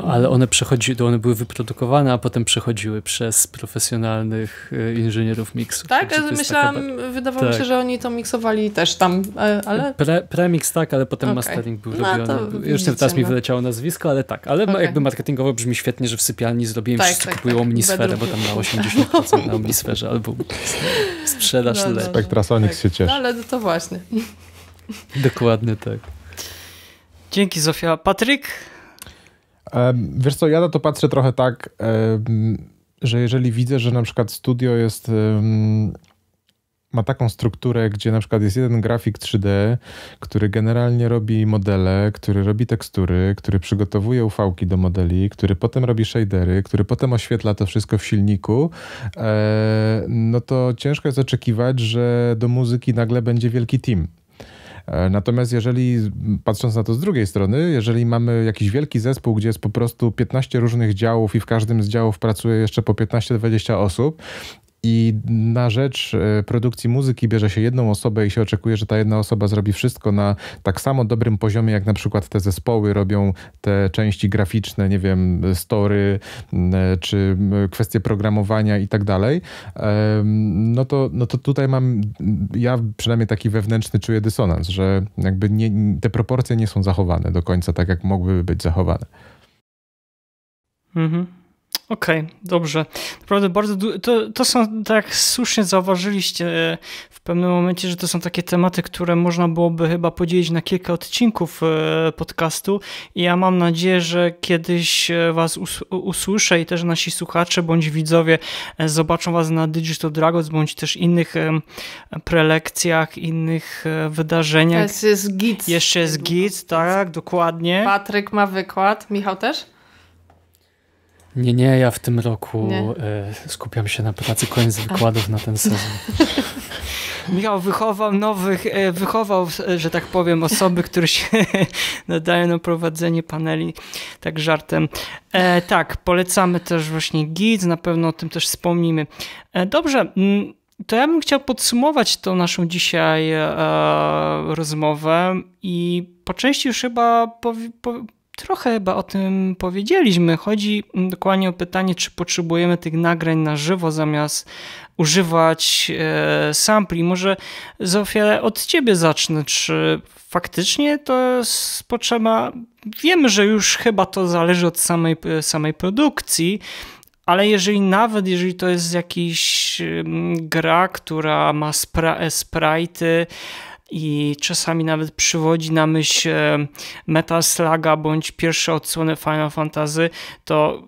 Ale one przechodziły, one były wyprodukowane, a potem przechodziły przez profesjonalnych e, inżynierów miksu. Tak, myślałam, taka... wydawało tak. mi się, tak. że oni to miksowali też tam, e, ale... Pre, premix tak, ale potem okay. mastering był no, robiony. Już teraz no. mi wyleciało nazwisko, ale tak. Ale okay. jakby marketingowo brzmi świetnie, że w sypialni zrobiłem tak, wszyscy tak, kupują tak. omnisferę, bo tam na 80% na omnisferze albo sprzedaż no, no lepiej. tak. się cieszy. No, ale to właśnie. Dokładnie tak. Dzięki Zofia. Patryk? Wiesz co, ja na to patrzę trochę tak, że jeżeli widzę, że na przykład studio jest ma taką strukturę, gdzie na przykład jest jeden grafik 3D, który generalnie robi modele, który robi tekstury, który przygotowuje ufałki do modeli, który potem robi shadery, który potem oświetla to wszystko w silniku, e, no to ciężko jest oczekiwać, że do muzyki nagle będzie wielki team. E, natomiast jeżeli, patrząc na to z drugiej strony, jeżeli mamy jakiś wielki zespół, gdzie jest po prostu 15 różnych działów i w każdym z działów pracuje jeszcze po 15-20 osób, i na rzecz e, produkcji muzyki bierze się jedną osobę i się oczekuje, że ta jedna osoba zrobi wszystko na tak samo dobrym poziomie, jak na przykład te zespoły robią te części graficzne, nie wiem, story, e, czy kwestie programowania i tak dalej, no to, no to tutaj mam, ja przynajmniej taki wewnętrzny czuję dysonans, że jakby nie, te proporcje nie są zachowane do końca tak, jak mogłyby być zachowane. Mhm. Okej, okay, dobrze. Naprawdę bardzo. To, to są, tak słusznie zauważyliście e, w pewnym momencie, że to są takie tematy, które można byłoby chyba podzielić na kilka odcinków e, podcastu. I ja mam nadzieję, że kiedyś e, Was us usłyszę i też nasi słuchacze bądź widzowie zobaczą Was na Digital Dragons bądź też innych prelekcjach, innych wydarzeniach. Jest, jest Jeszcze jest Git, tak, dokładnie. Patryk ma wykład, Michał też? Nie, nie, ja w tym roku y, skupiam się na pracy, koniec wykładów na ten sezon. Michał wychował nowych, e, wychował, e, że tak powiem, osoby, które się nadają na prowadzenie paneli, tak żartem. E, tak, polecamy też właśnie Git, na pewno o tym też wspomnimy. E, dobrze, mm, to ja bym chciał podsumować tą naszą dzisiaj e, rozmowę i po części już chyba powi- po- trochę chyba o tym powiedzieliśmy. Chodzi dokładnie o pytanie, czy potrzebujemy tych nagrań na żywo zamiast używać e, sampli. Może Zofia, od ciebie zacznę. Czy faktycznie to jest potrzeba? Wiemy, że już chyba to zależy od samej, e, samej produkcji. Ale jeżeli nawet, jeżeli to jest jakiś gra, która ma spra e, sprite, i czasami nawet przywodzi na myśl e, Metal Slaga bądź pierwsze odsłony Final Fantasy, to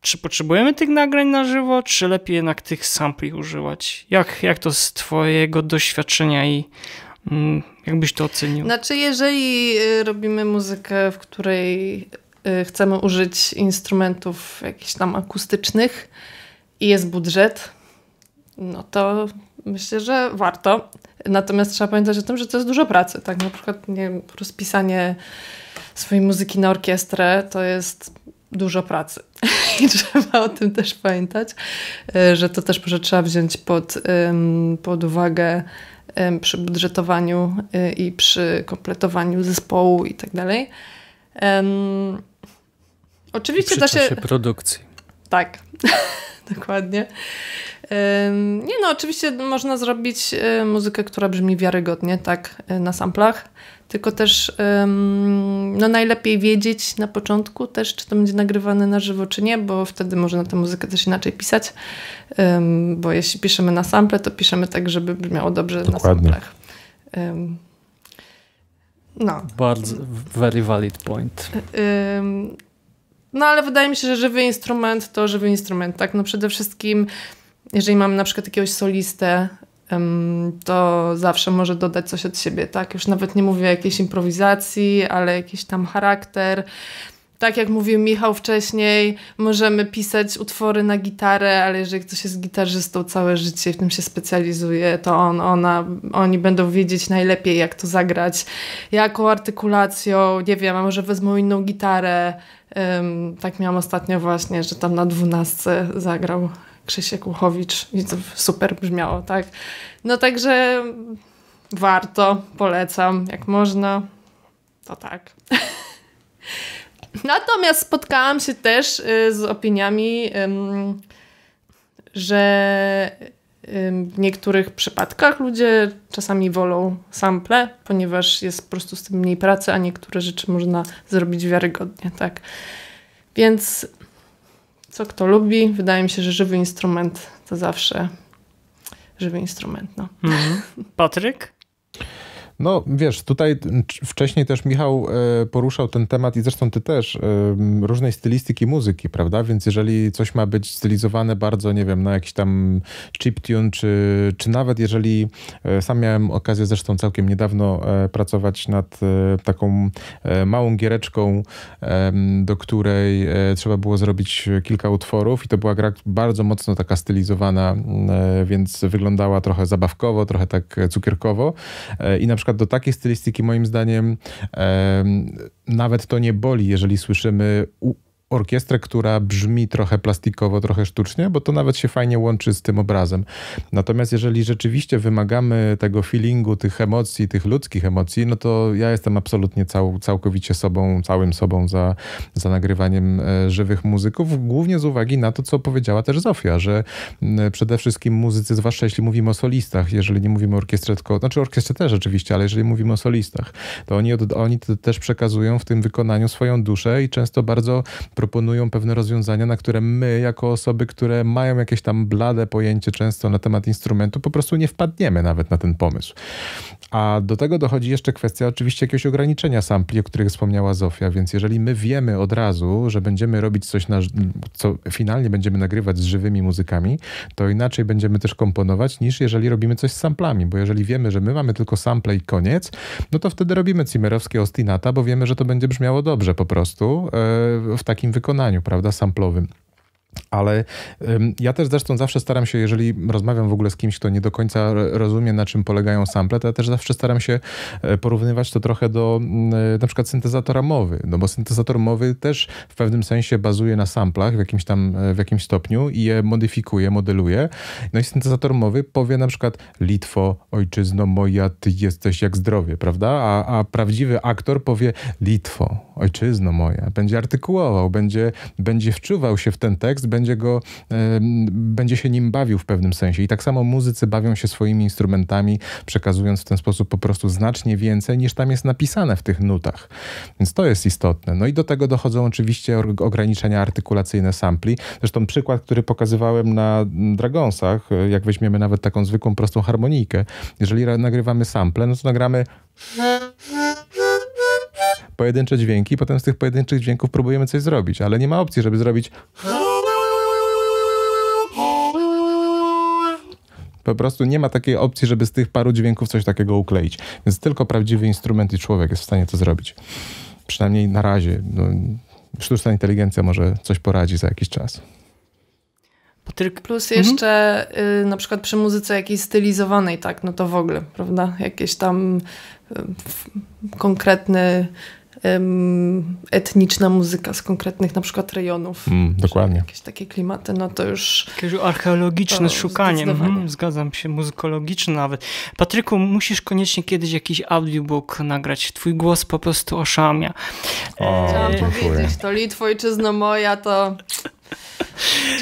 czy potrzebujemy tych nagrań na żywo, czy lepiej jednak tych sampli używać? Jak, jak to z twojego doświadczenia i mm, jak jakbyś to ocenił? Znaczy, jeżeli y, robimy muzykę, w której y, chcemy użyć instrumentów jakichś tam akustycznych i jest budżet, no to myślę, że warto. Natomiast trzeba pamiętać o tym, że to jest dużo pracy. Tak, na przykład nie, rozpisanie swojej muzyki na orkiestrę to jest dużo pracy. I trzeba o tym też pamiętać, e, że to też może trzeba wziąć pod, pod uwagę przy budżetowaniu e, i przy kompletowaniu zespołu i tak dalej. oczywiście przy da się. produkcji. Tak, dokładnie. Nie no, oczywiście można zrobić y, muzykę, która brzmi wiarygodnie, tak, y, na samplach, tylko też no, najlepiej wiedzieć na początku też, czy to będzie nagrywane na żywo, czy nie, bo wtedy można tę muzykę też inaczej pisać, bo jeśli piszemy na sample, to piszemy tak, żeby brzmiało dobrze Dokładnie. na samplach. No. Bardzo, very valid point. Y, no ale wydaje mi się, że żywy instrument to żywy instrument, tak, no przede wszystkim jeżeli mamy na przykład jakiegoś solistę, to zawsze może dodać coś od siebie, tak? Już nawet nie mówię o jakiejś improwizacji, ale jakiś tam charakter. Tak jak mówił Michał wcześniej, możemy pisać utwory na gitarę, ale jeżeli ktoś jest gitarzystą całe życie i w tym się specjalizuje, to on, ona, oni będą wiedzieć najlepiej, jak to zagrać, jaką artykulacją, nie wiem, a może wezmą inną gitarę. Um, tak miałam ostatnio właśnie, że tam na dwunastce zagrał Krzysiek Łuchowicz i to super brzmiało, tak? No także warto, polecam, jak można, to tak. Natomiast spotkałam się też y, z opiniami, że w niektórych przypadkach ludzie czasami wolą sample, ponieważ jest po prostu z tym mniej pracy, a niektóre rzeczy można zrobić wiarygodnie, tak. Więc co kto lubi. Wydaje mi się, że żywy instrument to zawsze żywy instrument. No. Mhm. Patryk? No wiesz, tutaj wcześniej też Michał e, poruszał ten temat i zresztą ty też, e, różnej stylistyki muzyki, prawda? Więc jeżeli coś ma być stylizowane bardzo, nie wiem, na jakiś tam chiptune, czy, czy nawet jeżeli, e, sam miałem okazję zresztą całkiem niedawno pracować nad taką małą giereczką, do której trzeba było zrobić kilka utworów i to była gra bardzo mocno taka stylizowana, więc wyglądała trochę zabawkowo, trochę tak cukierkowo i na przykład przykład do takiej stylistyki moim zdaniem e, nawet to nie boli, jeżeli słyszymy orkiestrę, która brzmi trochę plastikowo, trochę sztucznie, bo to nawet się fajnie łączy z tym obrazem. Natomiast jeżeli rzeczywiście wymagamy tego feelingu, tych emocji, tych ludzkich emocji, no to ja jestem absolutnie cał, całkowicie sobą, całym sobą za, za nagrywaniem e, żywych muzyków, głównie z uwagi na to, co powiedziała też Zofia, że przede wszystkim muzycy, zwłaszcza jeśli mówimy o solistach, jeżeli nie mówimy o orkiestrze, tylko, znaczy orkiestrze też rzeczywiście, ale jeżeli mówimy o solistach, to oni, oni też przekazują w tym wykonaniu swoją duszę i często bardzo proponują pewne rozwiązania, na które my, jako osoby, które mają jakieś tam blade pojęcie często na temat instrumentu, po prostu nie wpadniemy nawet na ten pomysł. A do tego dochodzi jeszcze kwestia oczywiście jakiegoś ograniczenia sampli, o których wspomniała Zofia, więc jeżeli my wiemy od razu, że będziemy robić coś, na, co finalnie będziemy nagrywać z żywymi muzykami, to inaczej będziemy też komponować niż jeżeli robimy coś z samplami, bo jeżeli wiemy, że my mamy tylko sample i koniec, no to wtedy robimy cimerowskie ostinata, bo wiemy, że to będzie brzmiało dobrze po prostu e, w takim wykonaniu, prawda, samplowym. Ale ja też zresztą zawsze staram się, jeżeli rozmawiam w ogóle z kimś, kto nie do końca rozumie, na czym polegają sample, to ja też zawsze staram się e, porównywać to trochę do e, na przykład syntezatora mowy, no bo syntezator mowy też w pewnym sensie bazuje na samplach w jakimś tam, e, w jakimś stopniu i je modyfikuje, modeluje. No i syntezator mowy powie na przykład Litwo, ojczyzno moja, ty jesteś jak zdrowie, prawda? A, a prawdziwy aktor powie Litwo, ojczyzno moja. Będzie artykułował, będzie, będzie wczuwał się w ten tekst, tekst będzie go, będzie się nim bawił w pewnym sensie. I tak samo muzycy bawią się swoimi instrumentami, przekazując w ten sposób po prostu znacznie więcej niż tam jest napisane w tych nutach. Więc to jest istotne. No i do tego dochodzą oczywiście ograniczenia artykulacyjne sampli. Zresztą przykład, który pokazywałem na Dragonsach, e, jak weźmiemy nawet taką zwykłą, prostą harmonijkę, jeżeli nagrywamy sample, no to nagramy pojedyncze dźwięki, potem z tych pojedynczych dźwięków próbujemy coś zrobić, ale nie ma opcji, żeby zrobić Po prostu nie ma takiej opcji, żeby z tych paru dźwięków coś takiego ukleić. Więc tylko prawdziwy instrument i człowiek jest w stanie to zrobić. Przynajmniej na razie. No, sztuczna inteligencja może coś poradzi za jakiś czas. Plus mhm. jeszcze mhm. y, na przykład przy muzyce jakiejś stylizowanej, tak, no to w ogóle, prawda? Jakieś tam y, konkretny etniczna muzyka z konkretnych na przykład rejonów. Mm, dokładnie. Jakieś takie klimaty, no to już... Jakieś archeologiczne szukanie. Mhm, zgadzam się, muzykologiczne nawet. Patryku, musisz koniecznie kiedyś jakiś audiobook nagrać. Twój głos po prostu oszamia. O, Chciałam dziękuję. powiedzieć, to Litwojczyzno moja, to...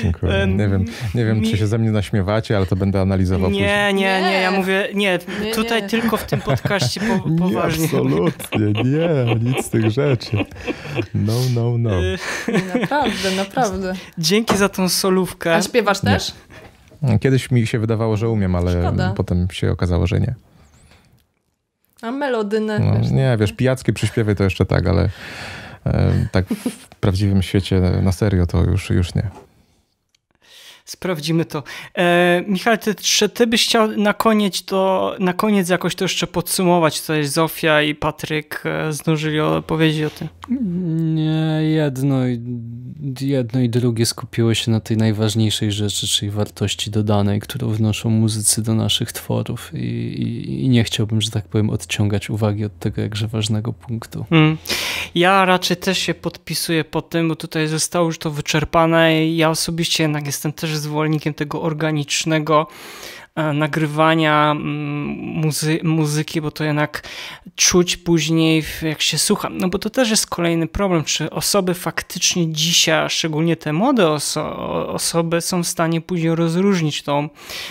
Dziękuję. Nie wiem, nie wiem czy się ze mnie naśmiewacie, ale to będę analizował nie, później. Nie, nie, nie, ja mówię, nie, nie tutaj nie. tylko w tym podcaście po, poważnie. Nie, absolutnie, nie, nic z tych rzeczy. No, no, no. Y, naprawdę, naprawdę. Dzięki za tą solówkę. A śpiewasz też? Kiedyś mi się wydawało, że umiem, ale Szkoda. potem się okazało, że nie. A melodynę no, wiesz, Nie, tak. wiesz, pijackie przyśpiewy to jeszcze tak, ale tak w prawdziwym świecie e, na serio to już, już nie. Sprawdzimy to. E, Michał, ty, czy ty byś chciał na koniec, to, na koniec jakoś to jeszcze podsumować, co jest Zofia i Patryk e, zdążyli opowiedzieć o tym? Nie, jedno jedno i drugie skupiło się na tej najważniejszej rzeczy, czyli wartości dodanej, którą wnoszą muzycy do naszych tworów i, i, i nie chciałbym, że tak powiem, odciągać uwagi od tego jakże ważnego punktu. Mm. Ja raczej też się podpisuję pod tym, bo tutaj zostało już to wyczerpane. Ja osobiście jednak jestem też zwolennikiem tego organicznego E, nagrywania mm, muzy muzyki, bo to jednak czuć później, jak się słucha. No bo to też jest kolejny problem, czy osoby faktycznie dzisiaj, szczególnie te młode oso osoby, są w stanie później rozróżnić to,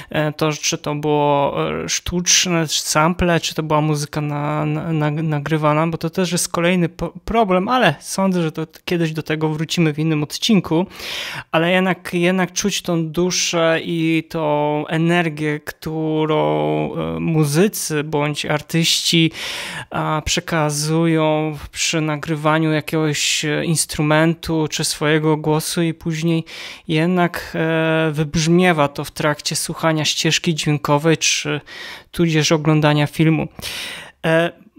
e, to, czy to było e, sztuczne, czy sample, czy to była muzyka na, na, na, nagrywana, bo to też jest kolejny problem, ale sądzę, że to kiedyś do tego wrócimy w innym odcinku. Ale jednak, jednak czuć tą duszę i tą energię, informację, którą e, muzycy bądź artyści przekazują przy nagrywaniu jakiegoś e, instrumentu czy swojego głosu, i później jednak e, wybrzmiewa to w trakcie słuchania ścieżki dźwiękowej czy tudzież oglądania filmu.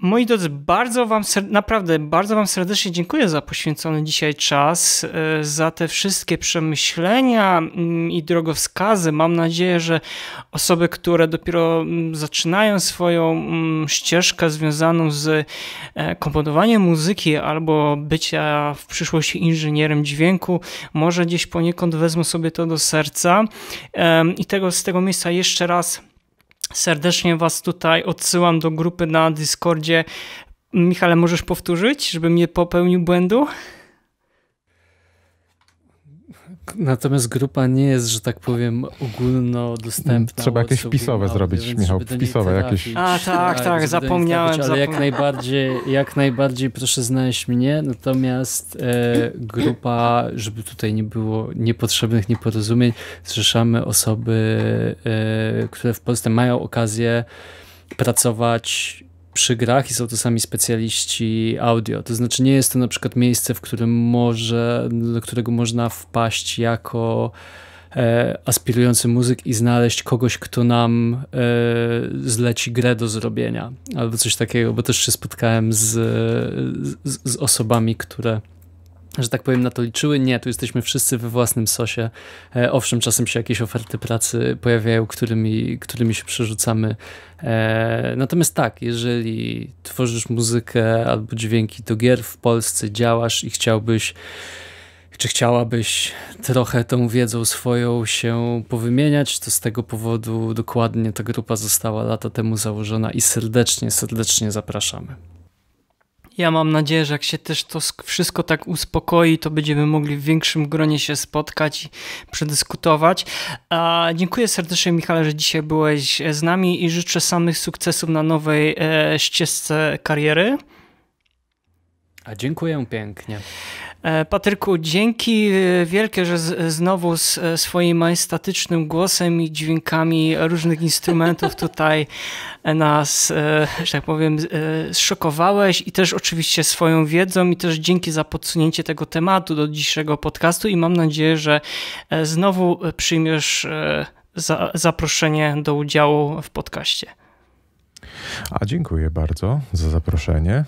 Moi drodzy, bardzo wam naprawdę bardzo wam serdecznie dziękuję za poświęcony dzisiaj czas, e, za te wszystkie przemyślenia mm, i drogowskazy. Mam nadzieję, że osoby, które dopiero mm, zaczynają swoją mm, ścieżkę związaną z e, komponowaniem muzyki albo bycia w przyszłości inżynierem dźwięku, może gdzieś poniekąd wezmą sobie to do serca. I tego z tego miejsca jeszcze raz Serdecznie Was tutaj odsyłam do grupy na Discordzie. Michale, możesz powtórzyć, żebym nie popełnił błędu? Natomiast grupa nie jest, że tak powiem, ogólnodostępna. Trzeba jakieś wpisowe zrobić, Michał, wpisowe jakieś. A tak, tak, zapomniałem. Trafić, ale jak najbardziej, jak najbardziej proszę znaleźć mnie, natomiast e, grupa, żeby tutaj nie było niepotrzebnych nieporozumień, zrzeszamy osoby, e, które w Polsce mają okazję pracować przy grach i są to sami specjaliści audio. To znaczy nie jest to na przykład miejsce, w którym może, do którego można wpaść jako e, aspirujący muzyk i znaleźć kogoś, kto nam e, zleci grę do zrobienia albo coś takiego, bo też się spotkałem z, z, z osobami, które że tak powiem, na to liczyły. Nie, tu jesteśmy wszyscy we własnym sosie. E, owszem, czasem się jakieś oferty pracy pojawiają, którymi, którymi się przerzucamy. E, natomiast tak, jeżeli tworzysz muzykę albo dźwięki do gier w Polsce, działasz i chciałbyś czy chciałabyś trochę tą wiedzą swoją się powymieniać, to z tego powodu dokładnie ta grupa została lata temu założona i serdecznie, serdecznie zapraszamy. Ja mam nadzieję, że jak się też to wszystko tak uspokoi, to będziemy mogli w większym gronie się spotkać i przedyskutować. A dziękuję serdecznie, Michale, że dzisiaj byłeś e, z nami i życzę samych sukcesów na nowej e, ścieżce kariery. A dziękuję pięknie. E, Patryku, dzięki e, wielkie, że z, znowu z e, swoim majestatycznym głosem i dźwiękami różnych instrumentów tutaj nas, że tak powiem, zszokowałeś i też oczywiście swoją wiedzą i też dzięki za podsunięcie tego tematu do dzisiejszego podcastu i mam nadzieję, że znowu przyjmiesz za, zaproszenie do udziału w podcaście. A dziękuję bardzo za zaproszenie.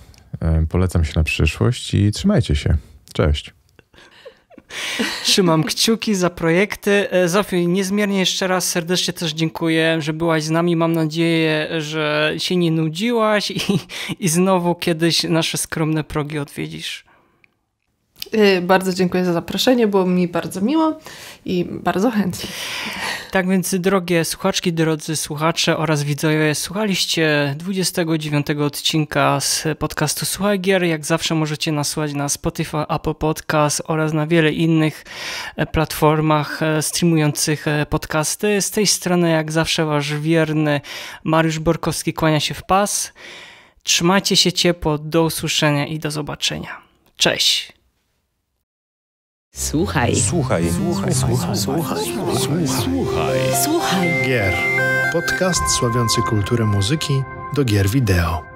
Polecam się na przyszłość i trzymajcie się. Cześć. Trzymam kciuki za projekty. E, Zofiu, niezmiernie jeszcze raz serdecznie też dziękuję, że byłaś z nami. Mam nadzieję, że się nie nudziłaś i, i znowu kiedyś nasze skromne progi odwiedzisz. Y, bardzo dziękuję za zaproszenie, było mi bardzo miło i bardzo chętnie. Tak więc, drogie słuchaczki, drodzy słuchacze oraz widzowie, słuchaliście 29 odcinka z podcastu Słuchaj Gier. Jak zawsze możecie nasłać na Spotify, Apple Podcast oraz na wiele innych e, platformach e, streamujących e, podcasty. Z tej strony, jak zawsze, wasz wierny Mariusz Borkowski kłania się w pas. Trzymajcie się ciepło, do usłyszenia i do zobaczenia. Cześć! Słuchaj. Słuchaj. Słuchaj. Słuchaj. Słuchaj. Słuchaj. Słuchaj. Gier. Podcast sławiący kulturę muzyki do gier wideo.